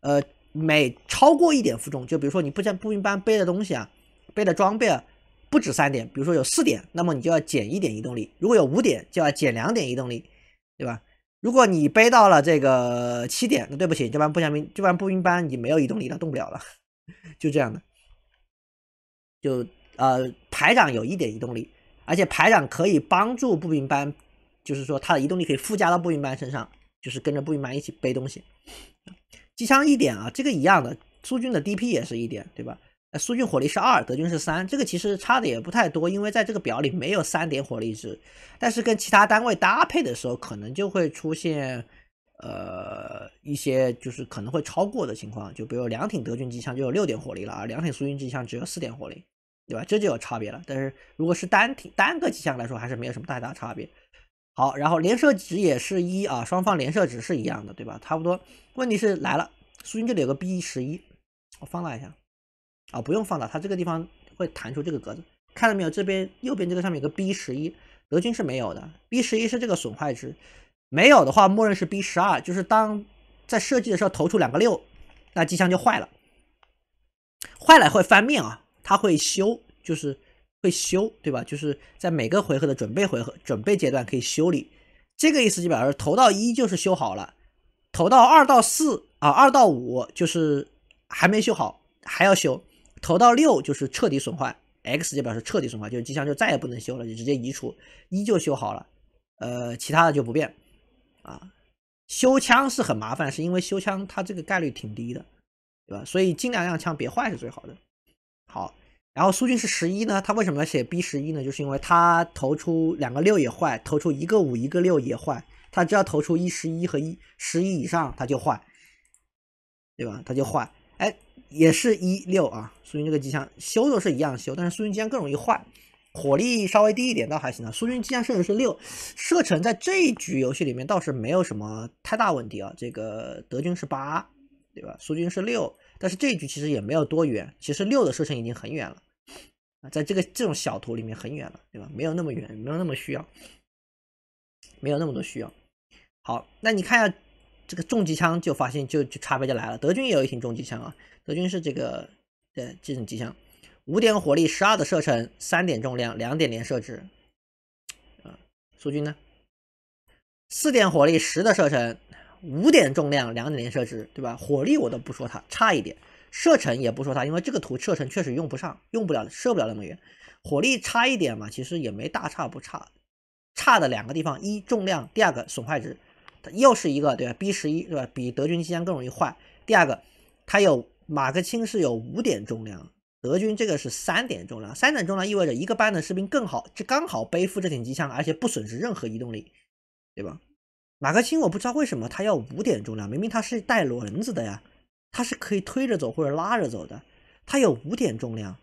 呃。每超过一点负重，就比如说你不像步兵班背的东西啊，背的装备啊，不止三点，比如说有四点，那么你就要减一点移动力。如果有五点，就要减两点移动力，对吧？如果你背到了这个七点，那对不起，这班步枪兵这班步兵班你没有移动力，了，动不了了，就这样的。就呃，排长有一点移动力，而且排长可以帮助步兵班，就是说他的移动力可以附加到步兵班身上，就是跟着步兵班一起背东西。机枪一点啊，这个一样的，苏军的 DP 也是一点，对吧？苏军火力是二，德军是三，这个其实差的也不太多，因为在这个表里没有三点火力值，但是跟其他单位搭配的时候，可能就会出现呃一些就是可能会超过的情况，就比如两挺德军机枪就有六点火力了啊，两挺苏军机枪只有四点火力，对吧？这就有差别了。但是如果是单挺单个机枪来说，还是没有什么太大差别。好，然后连射值也是一啊，双方连射值是一样的，对吧？差不多。问题是来了，苏军这里有个 B 十一，我放大一下啊，不用放大，它这个地方会弹出这个格子，看到没有？这边右边这个上面有个 B 十一，德军是没有的。B 十一是这个损坏值，没有的话，默认是 B 十二，就是当在设计的时候投出两个六，那机枪就坏了，坏了会翻面啊，它会修，就是。会修对吧？就是在每个回合的准备回合准备阶段可以修理，这个意思就表示投到一就是修好了，投到二到四啊二到五就是还没修好，还要修，投到六就是彻底损坏，X 就表示彻底损坏，就是机枪就再也不能修了，就直接移除，一就修好了，呃，其他的就不变，啊，修枪是很麻烦，是因为修枪它这个概率挺低的，对吧？所以尽量让枪别坏是最好的，好。然后苏军是十一呢，他为什么要写 B 十一呢？就是因为他投出两个六也坏，投出一个五一个六也坏，他只要投出一十一和一十一以上他就坏，对吧？他就坏。哎，也是一六啊。苏军这个机枪修都是一样修，但是苏军机枪更容易坏，火力稍微低一点倒还行啊。苏军机枪甚至是六，射程在这一局游戏里面倒是没有什么太大问题啊。这个德军是八，对吧？苏军是六，但是这一局其实也没有多远，其实六的射程已经很远了。啊，在这个这种小图里面很远了，对吧？没有那么远，没有那么需要，没有那么多需要。好，那你看一下这个重机枪，就发现就就差别就来了。德军也有一挺重机枪啊，德军是这个呃这种机枪，五点火力，十二的射程，三点重量，两点连射值。啊，苏军呢？四点火力，十的射程，五点重量，两点连射值，对吧？火力我都不说，它差一点。射程也不说它，因为这个图射程确实用不上，用不了，射不了那么远。火力差一点嘛，其实也没大差不差。差的两个地方，一重量，第二个损坏值。它又是一个对吧？B 十一对吧？比德军机枪更容易坏。第二个，它有马克沁是有五点重量，德军这个是三点重量。三点重量意味着一个班的士兵更好，这刚好背负这挺机枪，而且不损失任何移动力，对吧？马克沁我不知道为什么它要五点重量，明明它是带轮子的呀。它是可以推着走或者拉着走的，它有五点重量。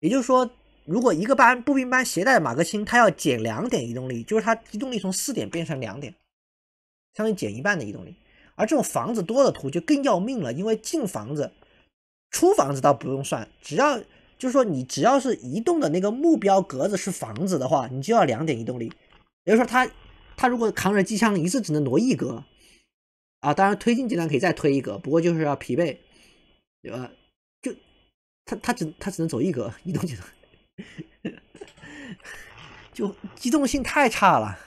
也就是说，如果一个班步兵班携带的马克沁，它要减两点移动力，就是它移动力从四点变成两点，相当于减一半的移动力。而这种房子多的图就更要命了，因为进房子、出房子倒不用算，只要就是说你只要是移动的那个目标格子是房子的话，你就要两点移动力。也就是说，他他如果扛着机枪，一次只能挪一格。啊，当然推进技能可以再推一格，不过就是要疲惫，对吧？就他他只他只能走一格移动技能，就机动性太差了。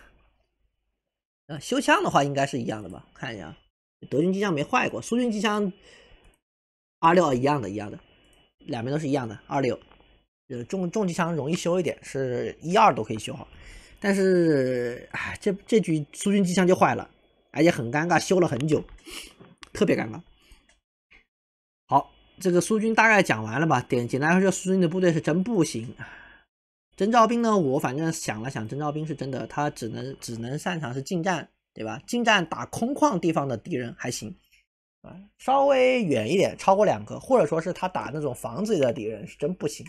啊，修枪的话应该是一样的吧？看一下，德军机枪没坏过，苏军机枪二六一样的，一样的，两边都是一样的二六。呃，重重机枪容易修一点，是一二都可以修好，但是哎，这这局苏军机枪就坏了。而且很尴尬，修了很久，特别尴尬。好，这个苏军大概讲完了吧？简简单来说，苏军的部队是真不行。征召兵呢，我反正想了想，征召兵是真的，他只能只能擅长是近战，对吧？近战打空旷地方的敌人还行啊，稍微远一点，超过两个，或者说是他打那种房子里的敌人是真不行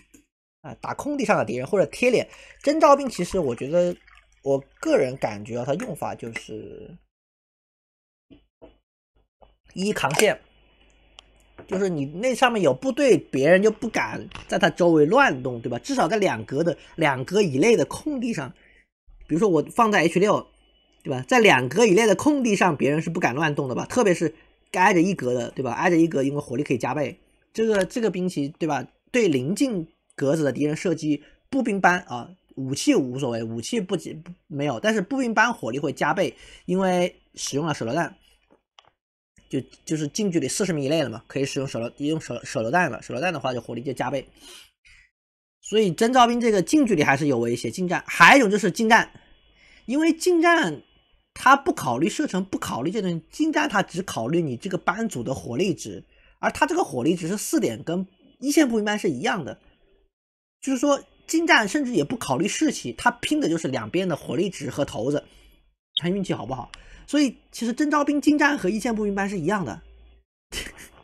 啊。打空地上的敌人或者贴脸，征召兵其实我觉得，我个人感觉啊，他用法就是。一扛线，就是你那上面有部队，别人就不敢在它周围乱动，对吧？至少在两格的两格以内的空地上，比如说我放在 H 六，对吧？在两格以内的空地上，别人是不敢乱动的吧？特别是挨着一格的，对吧？挨着一格，因为火力可以加倍。这个这个兵棋，对吧？对临近格子的敌人射击，步兵班啊，武器无所谓，武器不不没有，但是步兵班火力会加倍，因为使用了手榴弹。就就是近距离四十米以内了嘛，可以使用手榴，使用手手榴弹了。手榴弹的话，就火力就加倍。所以征兆兵这个近距离还是有威胁，近战，还有一种就是近战，因为近战他不考虑射程，不考虑这种近战，他只考虑你这个班组的火力值，而他这个火力值是四点，跟一线步兵班是一样的。就是说近战甚至也不考虑士气，他拼的就是两边的火力值和头子，看运气好不好。所以其实征招兵进战和一线步兵班是一样的，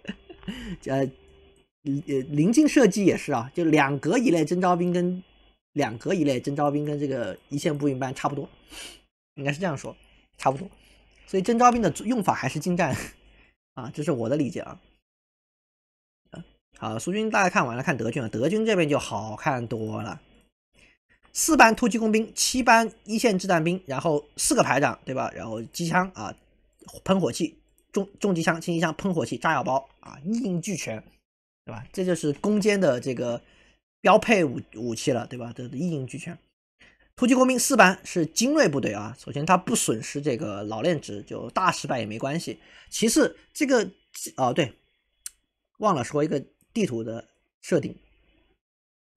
呃，临近射击也是啊，就两格一类征招兵跟两格一类征招兵跟这个一线步兵班差不多，应该是这样说，差不多。所以征招兵的用法还是精战啊，这是我的理解啊。好，苏军大概看完了，看德军啊，德军这边就好看多了。四班突击工兵，七班一线掷弹兵，然后四个排长，对吧？然后机枪啊，喷火器，重重机枪、轻机枪、喷火器、炸药包啊，一应俱全，对吧？这就是攻坚的这个标配武武器了，对吧？这一应俱全。突击工兵四班是精锐部队啊，首先它不损失这个老练值，就大失败也没关系。其次，这个哦，对，忘了说一个地图的设定。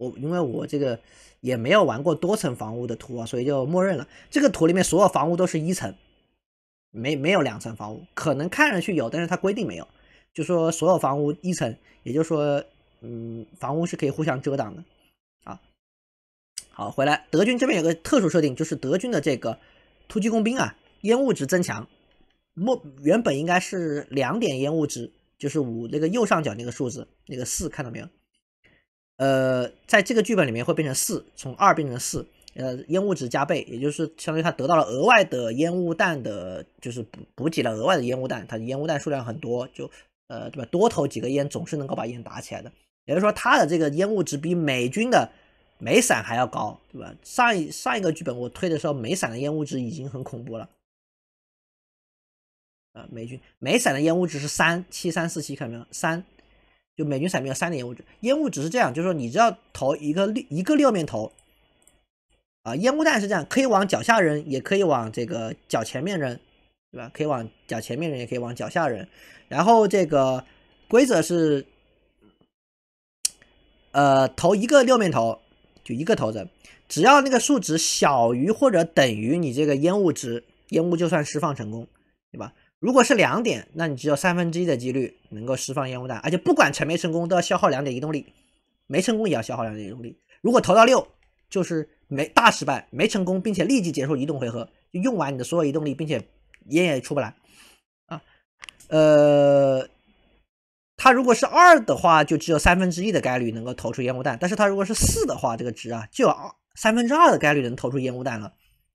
我因为我这个也没有玩过多层房屋的图啊，所以就默认了这个图里面所有房屋都是一层，没没有两层房屋，可能看上去有，但是它规定没有，就说所有房屋一层，也就是说，嗯，房屋是可以互相遮挡的，啊，好，回来，德军这边有个特殊设定，就是德军的这个突击工兵啊，烟雾值增强，莫原本应该是两点烟雾值，就是五那个右上角那个数字那个四，看到没有？呃，在这个剧本里面会变成四，从二变成四，呃，烟雾值加倍，也就是相当于他得到了额外的烟雾弹的，就是补补给了额外的烟雾弹，他烟雾弹数量很多，就，呃，对吧？多投几个烟，总是能够把烟打起来的。也就是说，他的这个烟雾值比美军的美伞还要高，对吧？上一上一个剧本我推的时候，美伞的烟雾值已经很恐怖了，啊，美军美伞的烟雾值是三七三四七，看到没有？三。就美军伞兵有三点烟雾，烟雾只是这样，就是说，你只要投一个六一个六面投，啊，烟雾弹是这样，可以往脚下扔，也可以往这个脚前面扔，对吧？可以往脚前面扔，也可以往脚下扔。然后这个规则是，呃，投一个六面投，就一个投子，只要那个数值小于或者等于你这个烟雾值，烟雾就算释放成功，对吧？如果是两点，那你只有三分之一的几率能够释放烟雾弹，而且不管成没成功都要消耗两点移动力，没成功也要消耗两点移动力。如果投到六，就是没大失败，没成功，并且立即结束移动回合，用完你的所有移动力，并且烟也出不来。啊，呃，它如果是二的话，就只有三分之一的概率能够投出烟雾弹，但是它如果是四的话，这个值啊，就有二三分之二的概率能投出烟雾弹了。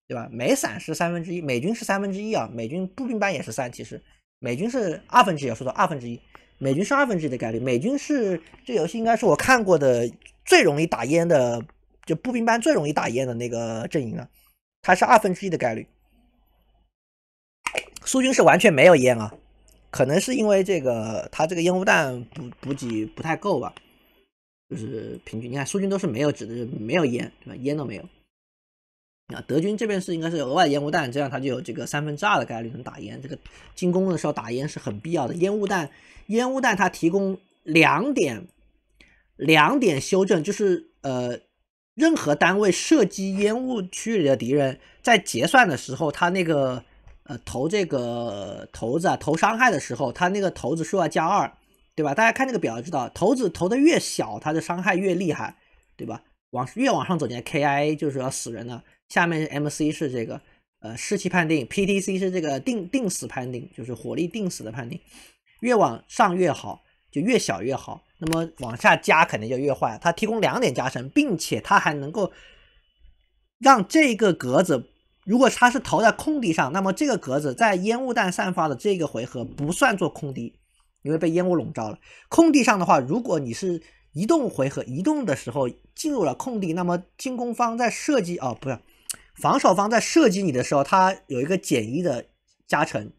对吧？美伞是三分之一，美军是三分之一啊，美军步兵班也是三，其实美军是二分之一，说到二分之一，美军是二分之一的概率。美军是这游戏应该是我看过的最容易打烟的，就步兵班最容易打烟的那个阵营了，它是二分之一的概率。苏军是完全没有烟啊，可能是因为这个他这个烟雾弹补补给不太够吧，就是平均你看苏军都是没有指的没有烟对吧？烟都没有。啊，德军这边是应该是额外烟雾弹，这样它就有这个三分之二的概率能打烟。这个进攻的时候打烟是很必要的。烟雾弹，烟雾弹它提供两点，两点修正，就是呃，任何单位射击烟雾区里的敌人，在结算的时候，它那个呃投这个骰子啊投伤害的时候，它那个骰子数要加二，对吧？大家看这个表知道，骰子投的越小，它的伤害越厉害，对吧？往越往上走，你的 K I 就是要死人了。下面是 MC 是这个，呃，湿气判定，PTC 是这个定定死判定，就是火力定死的判定，越往上越好，就越小越好。那么往下加肯定就越坏。它提供两点加成，并且它还能够让这个格子，如果它是投在空地上，那么这个格子在烟雾弹散发的这个回合不算做空地，因为被烟雾笼罩了。空地上的话，如果你是移动回合，移动的时候进入了空地，那么进攻方在射击哦，不是。防守方在射击你的时候，它有一个减一的加成，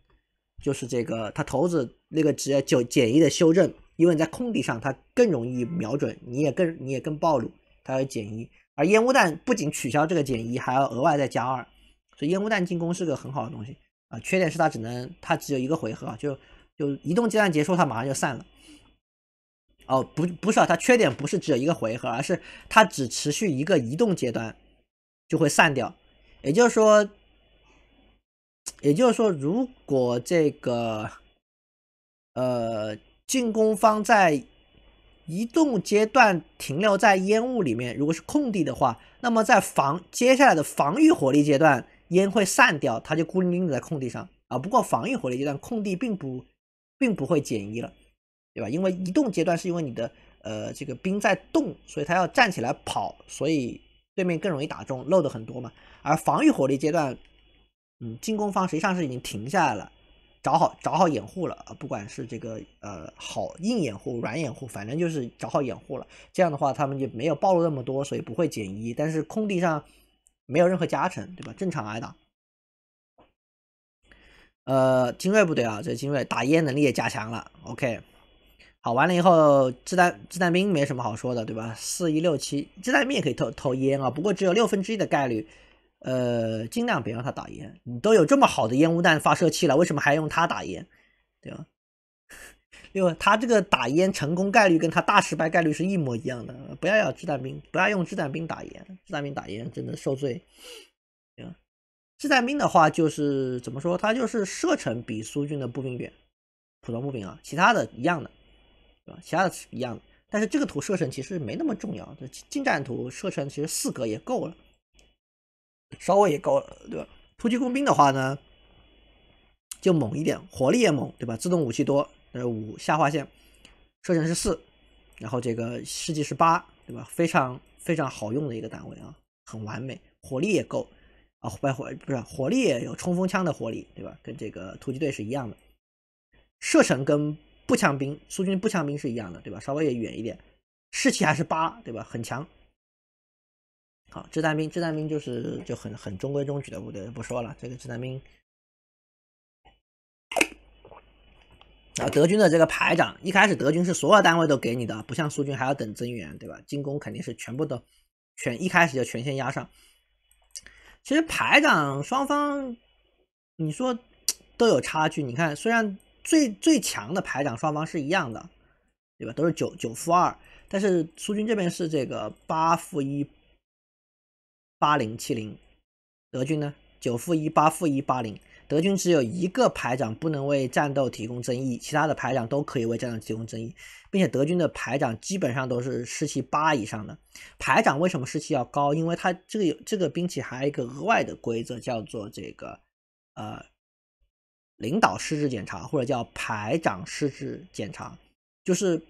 就是这个他骰子那个值业减一的修正，因为你在空地上它更容易瞄准，你也更你也更暴露，它要减一。而烟雾弹不仅取消这个减一，还要额外再加二，所以烟雾弹进攻是个很好的东西啊。缺点是它只能它只有一个回合，就就移动阶段结束，它马上就散了。哦，不不是啊，它缺点不是只有一个回合，而是它只持续一个移动阶段就会散掉。也就是说，也就是说，如果这个呃进攻方在移动阶段停留在烟雾里面，如果是空地的话，那么在防接下来的防御火力阶段，烟会散掉，它就孤零零的在空地上啊。不过防御火力阶段，空地并不并不会减一了，对吧？因为移动阶段是因为你的呃这个兵在动，所以他要站起来跑，所以。对面更容易打中，漏的很多嘛。而防御火力阶段，嗯，进攻方实际上是已经停下来了，找好找好掩护了不管是这个呃好硬掩护、软掩护，反正就是找好掩护了。这样的话，他们就没有暴露那么多，所以不会减一。但是空地上没有任何加成，对吧？正常挨打。呃，精锐部队啊，这精锐打烟能力也加强了。OK。完了以后，掷弹掷弹兵没什么好说的，对吧？四一六七掷弹兵也可以投投烟啊，不过只有六分之一的概率，呃，尽量别让他打烟。你都有这么好的烟雾弹发射器了，为什么还用他打烟？对吧？因 为他这个打烟成功概率跟他大失败概率是一模一样的，不要要掷弹兵，不要用掷弹兵打烟，掷弹兵打烟真的受罪，对吧？掷弹兵的话就是怎么说，他就是射程比苏军的步兵远，普通步兵啊，其他的一样的。其他的是一样的，但是这个图射程其实没那么重要，近战图射程其实四格也够了，稍微也够了，对吧？突击工兵的话呢，就猛一点，火力也猛，对吧？自动武器多，呃，五下划线，射程是四，然后这个世纪是八，对吧？非常非常好用的一个单位啊，很完美，火力也够啊，不火不是火力也有冲锋枪的火力，对吧？跟这个突击队是一样的，射程跟。步枪兵，苏军步枪兵是一样的，对吧？稍微也远一点，士气还是八，对吧？很强。好，掷弹兵，掷弹兵就是就很很中规中矩的部队，不说了。这个掷弹兵啊，德军的这个排长一开始，德军是所有单位都给你的，不像苏军还要等增援，对吧？进攻肯定是全部都全一开始就全线压上。其实排长双方，你说都有差距。你看，虽然。最最强的排长双方是一样的，对吧？都是九九负二，但是苏军这边是这个八负一，八零七零，德军呢九负一八负一八零，德军只有一个排长不能为战斗提供增益，其他的排长都可以为战斗提供增益，并且德军的排长基本上都是士气八以上的。排长为什么士气要高？因为他这个这个兵器还有一个额外的规则叫做这个呃。领导失职检查，或者叫排长失职检查，就是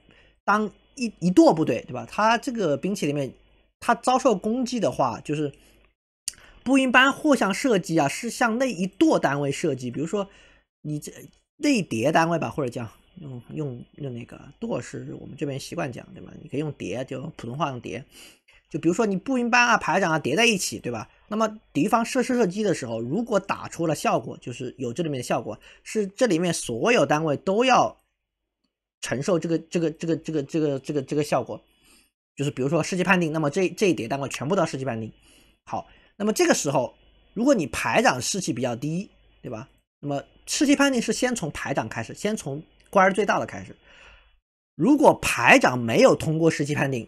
当一一垛部队，对吧？他这个兵器里面，他遭受攻击的话，就是不一般互相射击啊，是向那一垛单位射击。比如说，你这那一叠单位吧，或者叫用用用那个垛，是我们这边习惯讲，对吧？你可以用叠，就普通话用叠。就比如说你步兵班啊、排长啊叠在一起，对吧？那么敌方射射射击的时候，如果打出了效果，就是有这里面的效果，是这里面所有单位都要承受这个这个这个这个这个这个这个效果。就是比如说士气判定，那么这这一叠单位全部到士气判定。好，那么这个时候，如果你排长士气比较低，对吧？那么士气判定是先从排长开始，先从官儿最大的开始。如果排长没有通过士气判定，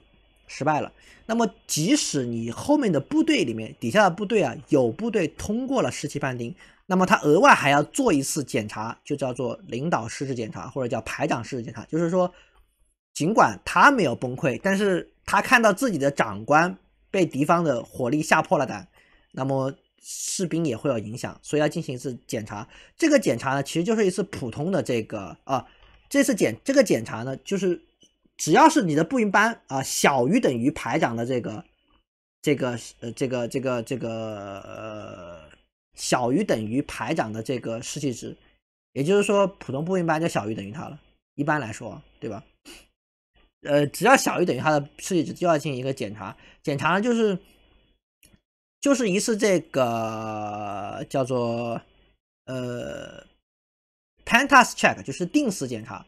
失败了，那么即使你后面的部队里面底下的部队啊，有部队通过了士气判定，那么他额外还要做一次检查，就叫做领导失职检查，或者叫排长失职检查。就是说，尽管他没有崩溃，但是他看到自己的长官被敌方的火力吓破了胆，那么士兵也会有影响，所以要进行一次检查。这个检查呢，其实就是一次普通的这个啊，这次检这个检查呢，就是。只要是你的步兵班啊，小于等于排长的这个，这个呃，这个这个这个呃，小于等于排长的这个士气值，也就是说，普通步兵班就小于等于它了。一般来说，对吧？呃，只要小于等于它的士气值，就要进行一个检查。检查就是就是一次这个叫做呃，Pentas Check，就是定时检查。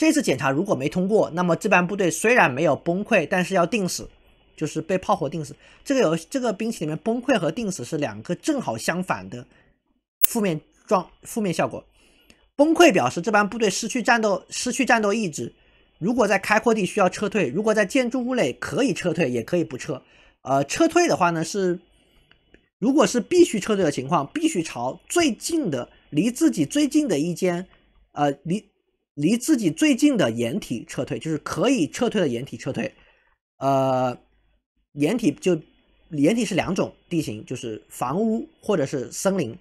这次检查如果没通过，那么这班部队虽然没有崩溃，但是要定死，就是被炮火定死。这个有这个兵器里面崩溃和定死是两个正好相反的负面状负面效果。崩溃表示这班部队失去战斗失去战斗意志。如果在开阔地需要撤退，如果在建筑物内可以撤退也可以不撤。呃，撤退的话呢是，如果是必须撤退的情况，必须朝最近的离自己最近的一间，呃离。离自己最近的掩体撤退，就是可以撤退的掩体撤退。呃，掩体就掩体是两种地形，就是房屋或者是森林，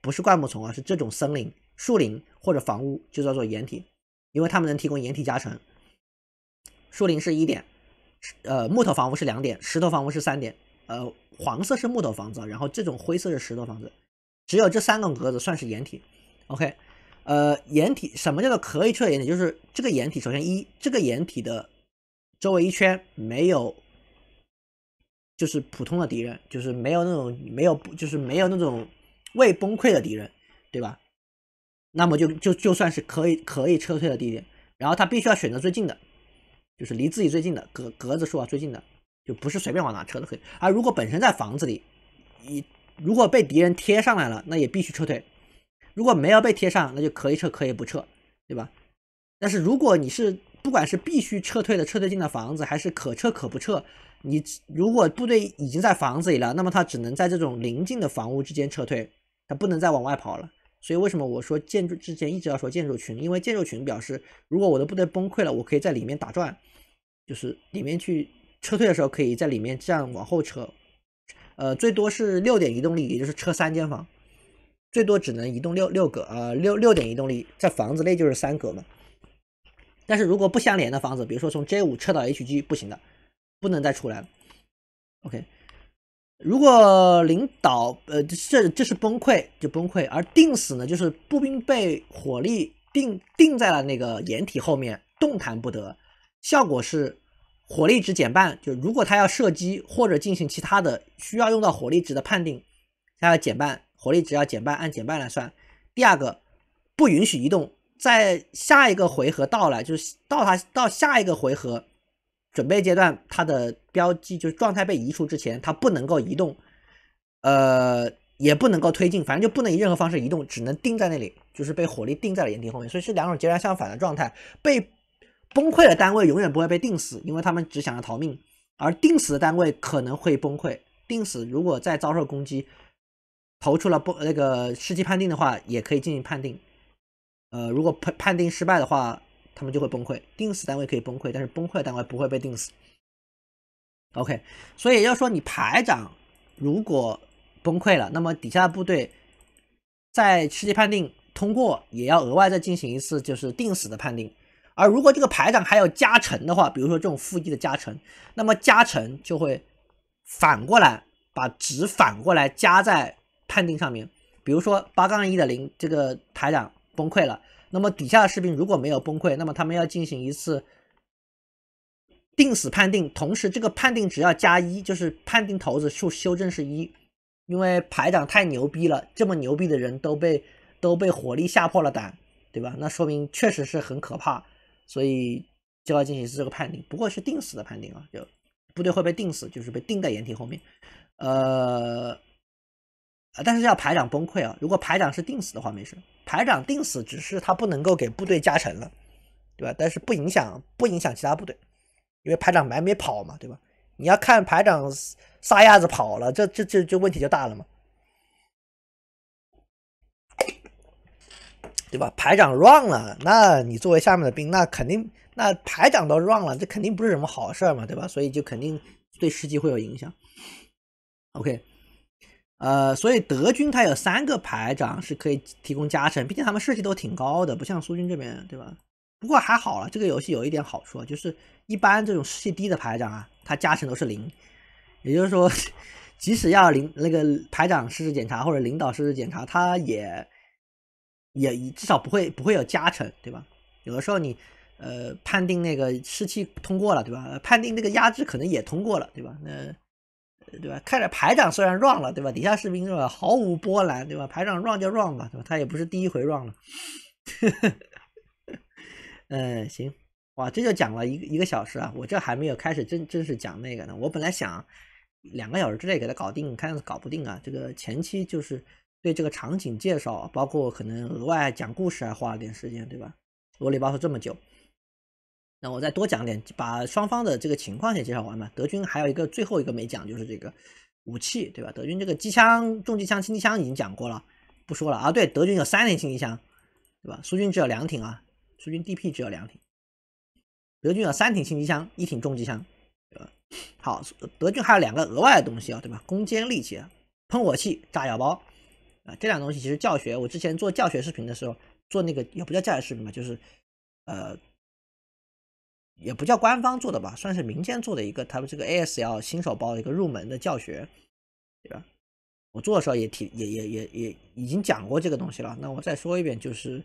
不是灌木丛啊，是这种森林、树林或者房屋就叫做掩体，因为它们能提供掩体加成。树林是一点，呃，木头房屋是两点，石头房屋是三点。呃，黄色是木头房子，然后这种灰色是石头房子，只有这三种格子算是掩体。OK。呃，掩体什么叫做可以撤的掩体？就是这个掩体，首先一这个掩体的周围一圈没有，就是普通的敌人，就是没有那种没有，就是没有那种未崩溃的敌人，对吧？那么就就就算是可以可以撤退的地点。然后他必须要选择最近的，就是离自己最近的格格子数啊最近的，就不是随便往哪撤都可以。而如果本身在房子里，一如果被敌人贴上来了，那也必须撤退。如果没有被贴上，那就可以撤，可以不撤，对吧？但是如果你是不管是必须撤退的撤退进的房子，还是可撤可不撤，你如果部队已经在房子里了，那么他只能在这种临近的房屋之间撤退，他不能再往外跑了。所以为什么我说建筑之前一直要说建筑群？因为建筑群表示，如果我的部队崩溃了，我可以在里面打转，就是里面去撤退的时候可以在里面这样往后撤，呃，最多是六点移动力，也就是撤三间房。最多只能移动六六个，呃，六六点移动力，在房子内就是三格嘛。但是如果不相连的房子，比如说从 J 五撤到 H G 不行的，不能再出来。了。OK，如果领导，呃，这这是崩溃就崩溃，而定死呢，就是步兵被火力定定在了那个掩体后面，动弹不得。效果是火力值减半，就如果他要射击或者进行其他的需要用到火力值的判定，他要减半。火力只要减半，按减半来算。第二个，不允许移动，在下一个回合到来，就是到他到下一个回合准备阶段，他的标记就是状态被移除之前，他不能够移动，呃，也不能够推进，反正就不能以任何方式移动，只能定在那里，就是被火力定在了掩体后面。所以是两种截然相反的状态。被崩溃的单位永远不会被定死，因为他们只想要逃命，而定死的单位可能会崩溃。定死如果再遭受攻击。投出了不那个时机判定的话，也可以进行判定。呃，如果判判定失败的话，他们就会崩溃。定死单位可以崩溃，但是崩溃单位不会被定死。OK，所以要说你排长如果崩溃了，那么底下的部队在时机判定通过，也要额外再进行一次就是定死的判定。而如果这个排长还有加成的话，比如说这种负一的加成，那么加成就会反过来把值反过来加在。判定上面，比如说八杠一的零，这个排长崩溃了。那么底下的士兵如果没有崩溃，那么他们要进行一次定死判定。同时，这个判定只要加一，就是判定头子数修正是一，因为排长太牛逼了，这么牛逼的人都被都被火力吓破了胆，对吧？那说明确实是很可怕，所以就要进行这个判定。不过，是定死的判定啊，就部队会被定死，就是被定在掩体后面。呃。但是要排长崩溃啊！如果排长是定死的话，没事。排长定死，只是他不能够给部队加成了，对吧？但是不影响不影响其他部队，因为排长还没跑嘛，对吧？你要看排长撒丫子跑了，这这这这问题就大了嘛，对吧？排长 run 了，那你作为下面的兵，那肯定那排长都 run 了，这肯定不是什么好事嘛，对吧？所以就肯定对士气会有影响。OK。呃，所以德军他有三个排长是可以提供加成，毕竟他们士气都挺高的，不像苏军这边，对吧？不过还好了，这个游戏有一点好处，就是一般这种士气低的排长啊，他加成都是零，也就是说，即使要领那个排长实气检查或者领导实气检查，他也也至少不会不会有加成，对吧？有的时候你呃判定那个士气通过了，对吧？判定那个压制可能也通过了，对吧？那。对吧？看着排长虽然 run 了，对吧？底下士兵是吧，毫无波澜，对吧？排长 run 就 run 吧，对吧？他也不是第一回 run 了。嗯，行，哇，这就讲了一一个小时啊！我这还没有开始真真是讲那个呢。我本来想两个小时之内给他搞定，看样子搞不定啊。这个前期就是对这个场景介绍，包括可能额外讲故事，还花了点时间，对吧？罗里吧嗦这么久。那我再多讲点，把双方的这个情况先介绍完吧。德军还有一个最后一个没讲，就是这个武器，对吧？德军这个机枪、重机枪、轻机枪已经讲过了，不说了啊。对，德军有三挺轻机枪，对吧？苏军只有两挺啊，苏军 DP 只有两挺，德军有三挺轻机枪，一挺重机枪，对吧？好，德军还有两个额外的东西啊，对吧？攻坚利器，喷火器、炸药包啊，这两东西其实教学，我之前做教学视频的时候做那个也不叫教学视频吧，就是呃。也不叫官方做的吧，算是民间做的一个他们这个 A S L 新手包的一个入门的教学，对吧？我做的时候也提也也也也已经讲过这个东西了。那我再说一遍，就是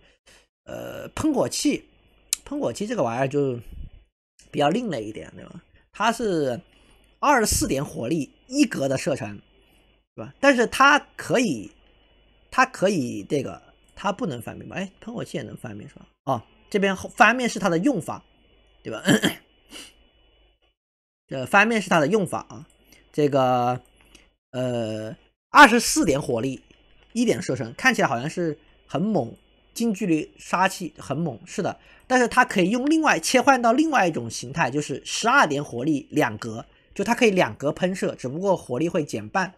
呃喷火器，喷火器这个玩意儿就比较另类一点，对吧？它是二十四点火力一格的射程，对吧？但是它可以它可以这个它不能翻面吧？哎，喷火器也能翻面是吧？哦，这边翻面是它的用法。对吧？这反面是它的用法啊，这个呃，二十四点火力，一点射程，看起来好像是很猛，近距离杀气很猛，是的。但是它可以用另外切换到另外一种形态，就是十二点火力，两格，就它可以两格喷射，只不过火力会减半，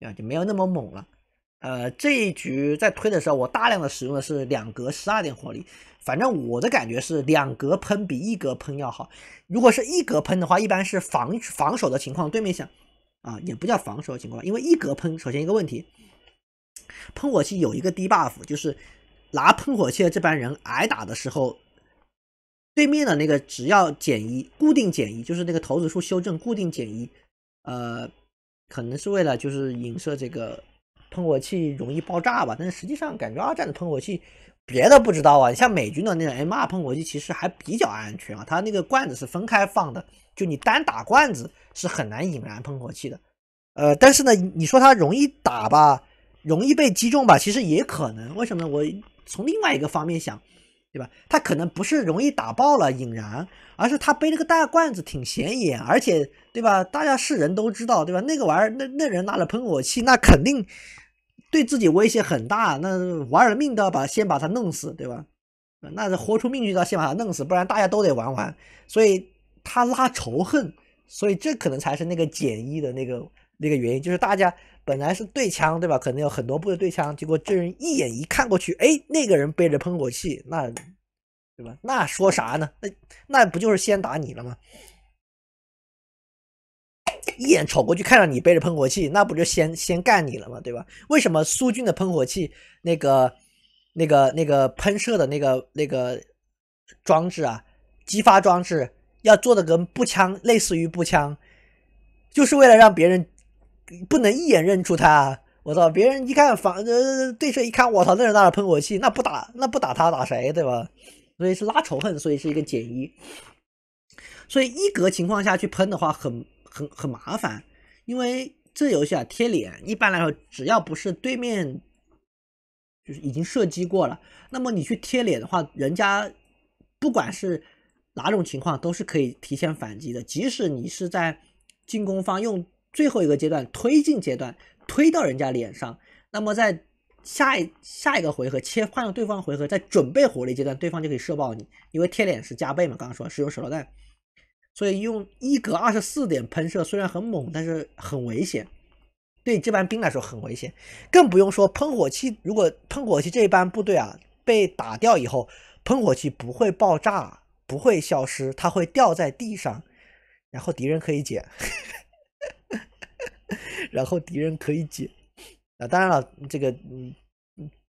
啊，就没有那么猛了。呃，这一局在推的时候，我大量的使用的是两格十二点火力。反正我的感觉是两格喷比一格喷要好。如果是一格喷的话，一般是防防守的情况。对面想啊，也不叫防守的情况，因为一格喷首先一个问题，喷火器有一个低 buff，就是拿喷火器的这帮人挨打的时候，对面的那个只要减一，固定减一，就是那个投掷数修正固定减一。呃，可能是为了就是影射这个。喷火器容易爆炸吧？但是实际上感觉二战的喷火器，别的不知道啊。你像美军的那种 M 二喷火器，其实还比较安全啊。它那个罐子是分开放的，就你单打罐子是很难引燃喷火器的。呃，但是呢，你说它容易打吧，容易被击中吧，其实也可能。为什么？我从另外一个方面想。对吧？他可能不是容易打爆了引燃，而是他背了个大罐子挺显眼，而且对吧？大家是人都知道对吧？那个玩意儿，那那人拿了喷火器，那肯定对自己威胁很大，那玩了命都要把先把他弄死，对吧？那是豁出命去要先把他弄死，不然大家都得玩完。所以他拉仇恨，所以这可能才是那个减一的那个那个原因，就是大家。本来是对枪，对吧？可能有很多部的对枪，结果这人一眼一看过去，哎，那个人背着喷火器，那，对吧？那说啥呢？那那不就是先打你了吗？一眼瞅过去，看到你背着喷火器，那不就先先干你了吗？对吧？为什么苏军的喷火器那个那个那个喷射的那个那个装置啊，激发装置要做的跟步枪类似于步枪，就是为了让别人。不能一眼认出他，我操！别人一看反呃对射一看，我操，那人拿喷火器，那不打那不打他打谁对吧？所以是拉仇恨，所以是一个减一，所以一格情况下去喷的话很很很麻烦，因为这游戏啊贴脸一般来说只要不是对面就是已经射击过了，那么你去贴脸的话，人家不管是哪种情况都是可以提前反击的，即使你是在进攻方用。最后一个阶段推进阶段推到人家脸上，那么在下一下一个回合切换到对方回合，在准备火力阶段，对方就可以射爆你，因为贴脸是加倍嘛，刚刚说使用手榴弹，所以用一格二十四点喷射虽然很猛，但是很危险，对这班兵来说很危险，更不用说喷火器。如果喷火器这班部队啊被打掉以后，喷火器不会爆炸，不会消失，它会掉在地上，然后敌人可以捡。然后敌人可以捡啊，当然了，这个嗯，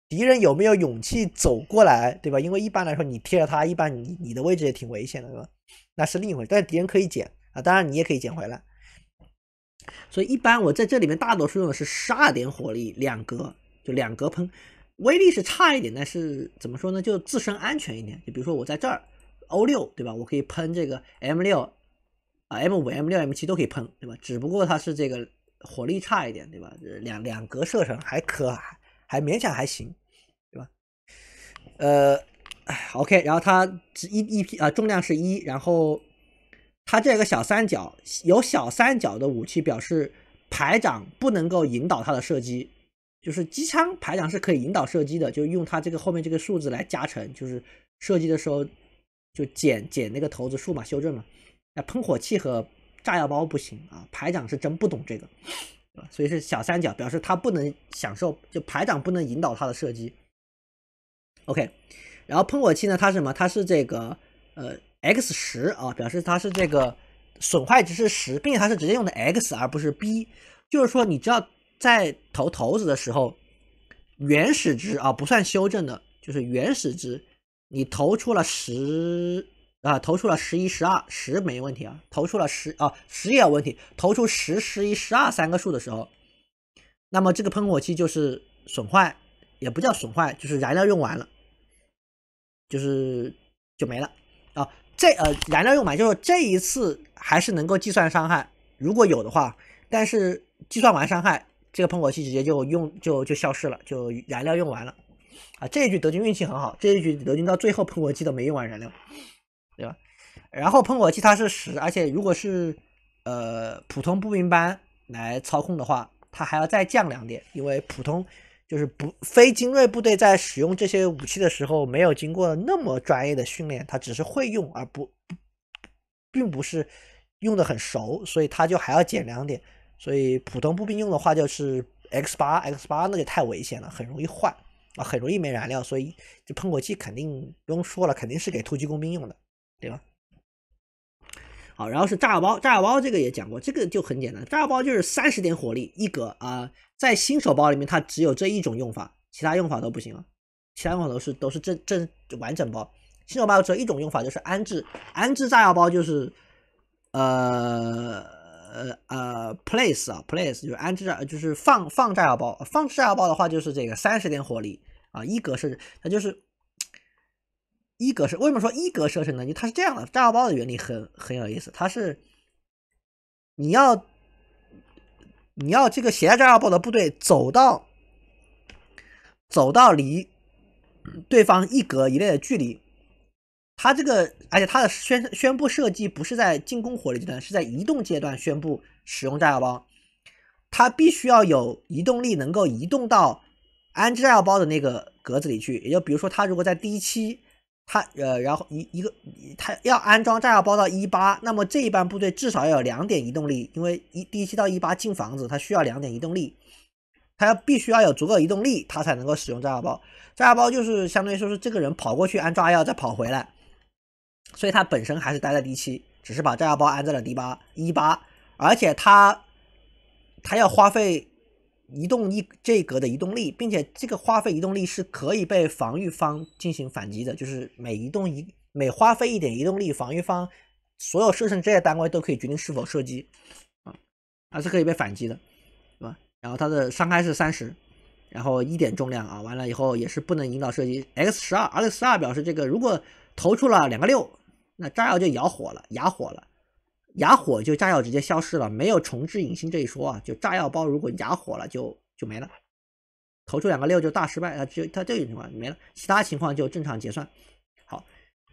敌人有没有勇气走过来，对吧？因为一般来说，你贴着他，一般你你的位置也挺危险的，是吧？那是另一回，事。但是敌人可以捡啊，当然你也可以捡回来。所以一般我在这里面大多数用的是十二点火力两格，就两格喷，威力是差一点，但是怎么说呢，就自身安全一点。就比如说我在这儿，O 六对吧？我可以喷这个 M 六啊，M 五、M 六、M 七都可以喷，对吧？只不过它是这个。火力差一点，对吧？两两格射程还可，还勉强还行，对吧？呃，OK，然后它一一批啊，重量是一，然后它这个小三角有小三角的武器，表示排长不能够引导他的射击，就是机枪排长是可以引导射击的，就用它这个后面这个数字来加成，就是射击的时候就减减那个投子数码修正嘛。那喷火器和炸药包不行啊，排长是真不懂这个，所以是小三角表示他不能享受，就排长不能引导他的射击。OK，然后喷火器呢？它是什么？它是这个呃 X 十啊，表示它是这个损坏值是十，并且它是直接用的 X 而不是 B，就是说你知道在投骰子的时候，原始值啊不算修正的，就是原始值你投出了十。啊，投出了十一、十二、十没问题啊，投出了十啊，十也有问题。投出十、十一、十二三个数的时候，那么这个喷火器就是损坏，也不叫损坏，就是燃料用完了，就是就没了啊。这呃，燃料用完就是这一次还是能够计算伤害，如果有的话。但是计算完伤害，这个喷火器直接就用就就消失了，就燃料用完了啊。这一局德军运气很好，这一局德军到最后喷火器都没用完燃料。对吧？然后喷火器它是十，而且如果是呃普通步兵班来操控的话，它还要再降两点，因为普通就是不非精锐部队在使用这些武器的时候，没有经过那么专业的训练，它只是会用而不并不是用的很熟，所以它就还要减两点。所以普通步兵用的话就是 X 八 X 八那就太危险了，很容易坏啊，很容易没燃料，所以这喷火器肯定不用说了，肯定是给突击工兵用的。对吧？好，然后是炸药包，炸药包这个也讲过，这个就很简单，炸药包就是三十点火力一格啊，在新手包里面它只有这一种用法，其他用法都不行了，其他用法都是都是正正完整包，新手包只有一种用法，就是安置安置炸药包，就是呃呃呃 place 啊 place，就是安置就是放放炸药包，放炸药包的话就是这个三十点火力啊一格是它就是。一格射，为什么说一格射程呢？因为它是这样的，炸药包的原理很很有意思。它是你要你要这个携带炸药包的部队走到走到离对方一格一内的距离，它这个而且它的宣宣布设计不是在进攻火力阶段，是在移动阶段宣布使用炸药包。它必须要有移动力，能够移动到安置炸药包的那个格子里去。也就比如说，它如果在第一期。他呃，然后一一个，他要安装炸药包到一八，那么这一班部队至少要有两点移动力，因为一 D 七到一八进房子，他需要两点移动力，他要必须要有足够移动力，他才能够使用炸药包。炸药包就是相当于说是这个人跑过去安炸药，再跑回来，所以他本身还是待在 D 七，只是把炸药包安在了 D 八一八，而且他他要花费。移动一这一格的移动力，并且这个花费移动力是可以被防御方进行反击的，就是每移动一每花费一点移动力，防御方所有射程这些单位都可以决定是否射击，啊，还是可以被反击的，对吧？然后它的伤害是三十，然后一点重量啊，完了以后也是不能引导射击。X 十二，X 十二表示这个如果投出了两个六，那炸药就摇火了，哑火了。哑火就炸药直接消失了，没有重置隐星这一说啊。就炸药包如果哑火了，就就没了。投出两个六就大失败，啊，就它这种情况没了。其他情况就正常结算。好，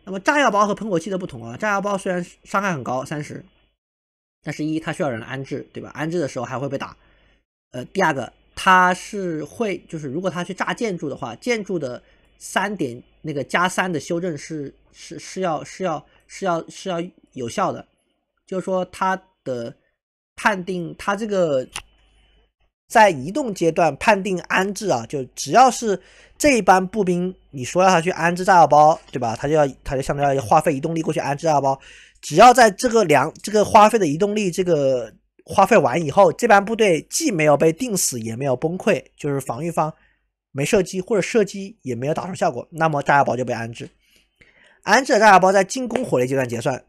那么炸药包和喷火器的不同啊，炸药包虽然伤害很高三十，但是，一它需要人安置，对吧？安置的时候还会被打。呃，第二个，它是会就是如果它去炸建筑的话，建筑的三点那个加三的修正是是是要是要是要是要有效的。就是说，他的判定，他这个在移动阶段判定安置啊，就只要是这一班步兵，你说让他去安置炸药包，对吧？他就要，他就相当于花费移动力过去安置炸药包。只要在这个量，这个花费的移动力，这个花费完以后，这班部队既没有被定死，也没有崩溃，就是防御方没射击或者射击也没有打出效果，那么炸药包就被安置。安置的炸药包在进攻火力阶段结算。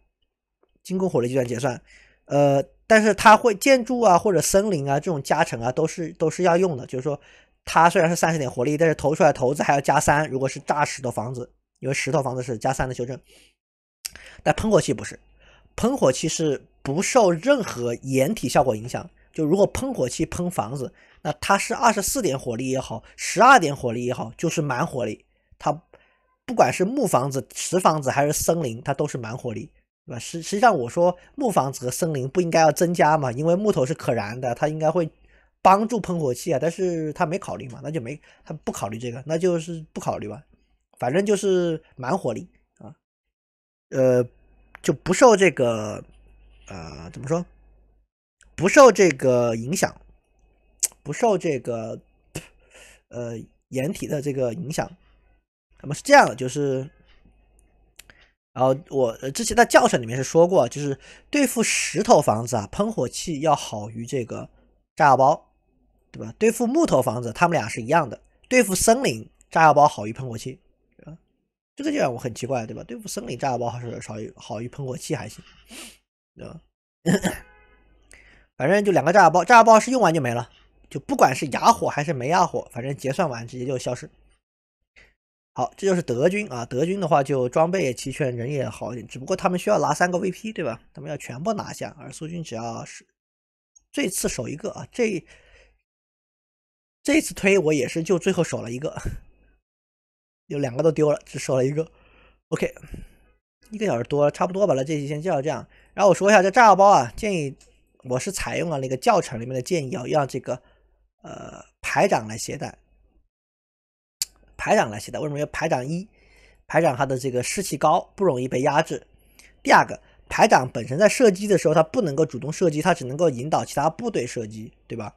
精工火力计算结算，呃，但是它会建筑啊或者森林啊这种加成啊都是都是要用的，就是说它虽然是三十点火力，但是投出来投资还要加三。如果是炸石的房子，因为石头房子是加三的修正，但喷火器不是，喷火器是不受任何掩体效果影响。就如果喷火器喷房子，那它是二十四点火力也好，十二点火力也好，就是满火力。它不管是木房子、石房子还是森林，它都是满火力。那实实际上我说木房子和森林不应该要增加嘛，因为木头是可燃的，它应该会帮助喷火器啊，但是他没考虑嘛，那就没他不考虑这个，那就是不考虑吧，反正就是蛮火力啊，呃，就不受这个啊怎么说，不受这个影响，不受这个呃掩体的这个影响，那么是这样的，就是。然后我之前在教程里面是说过，就是对付石头房子啊，喷火器要好于这个炸药包，对吧？对付木头房子，他们俩是一样的。对付森林，炸药包好于喷火器，这个就让我很奇怪，对吧？对付森林，炸药包还是少于好于喷火器还行，对吧？反正就两个炸药包，炸药包是用完就没了，就不管是哑火还是没哑火，反正结算完直接就消失。好，这就是德军啊。德军的话就装备也齐全，人也好一点。只不过他们需要拿三个 VP，对吧？他们要全部拿下。而苏军只要是这次守一个啊，这这次推我也是就最后守了一个，有两个都丢了，只守了一个。OK，一个小时多了，差不多吧。那这期先介绍这样。然后我说一下这炸药包啊，建议我是采用了那个教程里面的建议，要让这个呃排长来携带。排长来携带，为什么要排长一？排长他的这个士气高，不容易被压制。第二个，排长本身在射击的时候，他不能够主动射击，他只能够引导其他部队射击，对吧？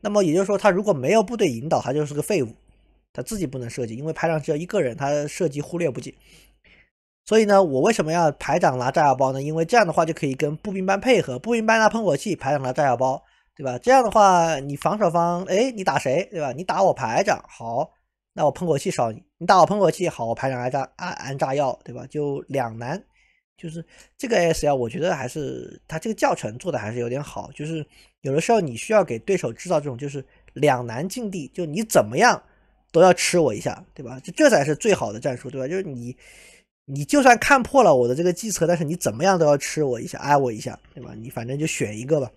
那么也就是说，他如果没有部队引导，他就是个废物，他自己不能射击，因为排长只有一个人，他射击忽略不计。所以呢，我为什么要排长拿炸药包呢？因为这样的话就可以跟步兵班配合，步兵班拿喷火器，排长拿炸药包，对吧？这样的话，你防守方，哎，你打谁，对吧？你打我排长，好。那我喷火器烧你，你打我喷火器，好我排两挨炸，按按炸药，对吧？就两难，就是这个 S l 我觉得还是他这个教程做的还是有点好，就是有的时候你需要给对手制造这种就是两难境地，就你怎么样都要吃我一下，对吧？这这才是最好的战术，对吧？就是你，你就算看破了我的这个计策，但是你怎么样都要吃我一下，挨我一下，对吧？你反正就选一个吧。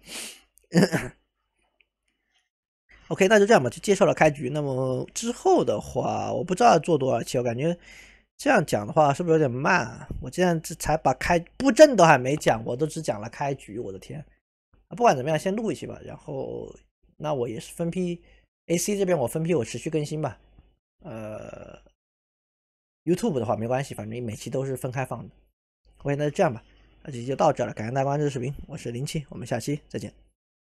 OK，那就这样吧，就介绍了开局。那么之后的话，我不知道做多少期，我感觉这样讲的话是不是有点慢？我这样子才把开布阵都还没讲，我都只讲了开局。我的天！不管怎么样，先录一期吧。然后，那我也是分批，AC 这边我分批我持续更新吧。呃，YouTube 的话没关系，反正每期都是分开放的。OK，那就这样吧，那这期就到这了，感谢大家关注视频，我是零七，我们下期再见。